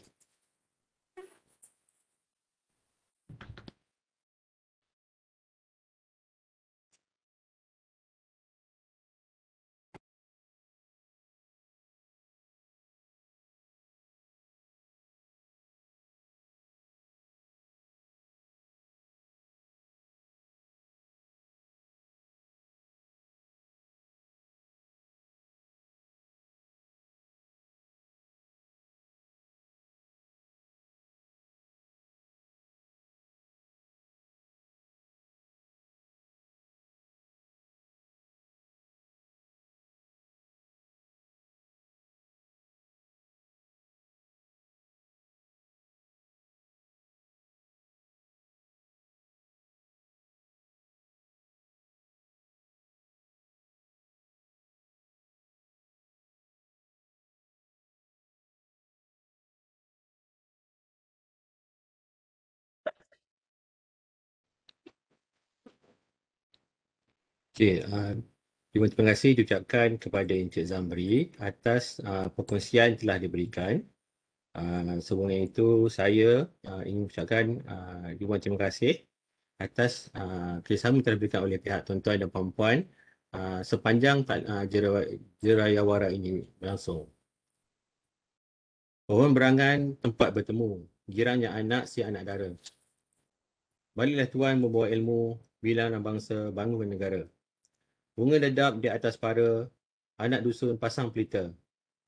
Okay, uh, terima, terima kasih diucapkan kepada Encik Zamri atas uh, perkongsian telah diberikan. Uh, sebelum itu, saya uh, ingin ucapkan uh, terima kasih atas uh, kerjasama diberikan oleh pihak tuan-tuan dan puan-puan uh, sepanjang uh, jerayawara ini langsung. Pohon berangan tempat bertemu, girangnya anak si anak darah. Balilah tuan membawa ilmu, bilang dan bangsa bangun negara. Bunga ledap di atas para, anak dusun pasang pelita.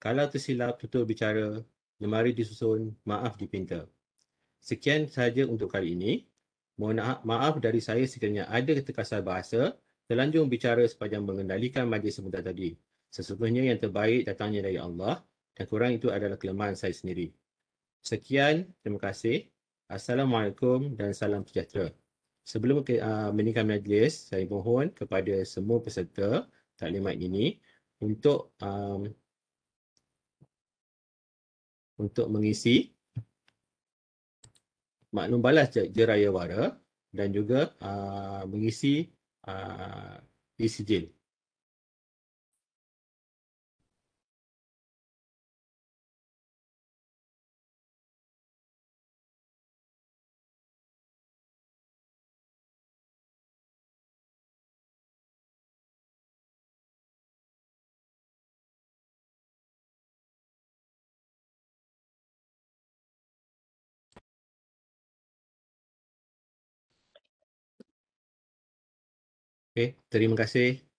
Kalau tersilap tutur bicara, lemari disusun, maaf dipinta. Sekian sahaja untuk kali ini. Mohon maaf dari saya sekiranya ada terkasar bahasa, terlanjung bicara sepanjang mengendalikan majlis sebentar tadi. Sesungguhnya yang terbaik datangnya dari Allah dan kurang itu adalah kelemahan saya sendiri. Sekian, terima kasih. Assalamualaikum dan salam sejahtera sebelum uh, ah, mendirikan majlis, saya mohon kepada semua peserta taklimat ini untuk um, untuk mengisi maklum balas jeraya wara dan juga uh, mengisi uh, ah, isi jil. Okay, terima kasih.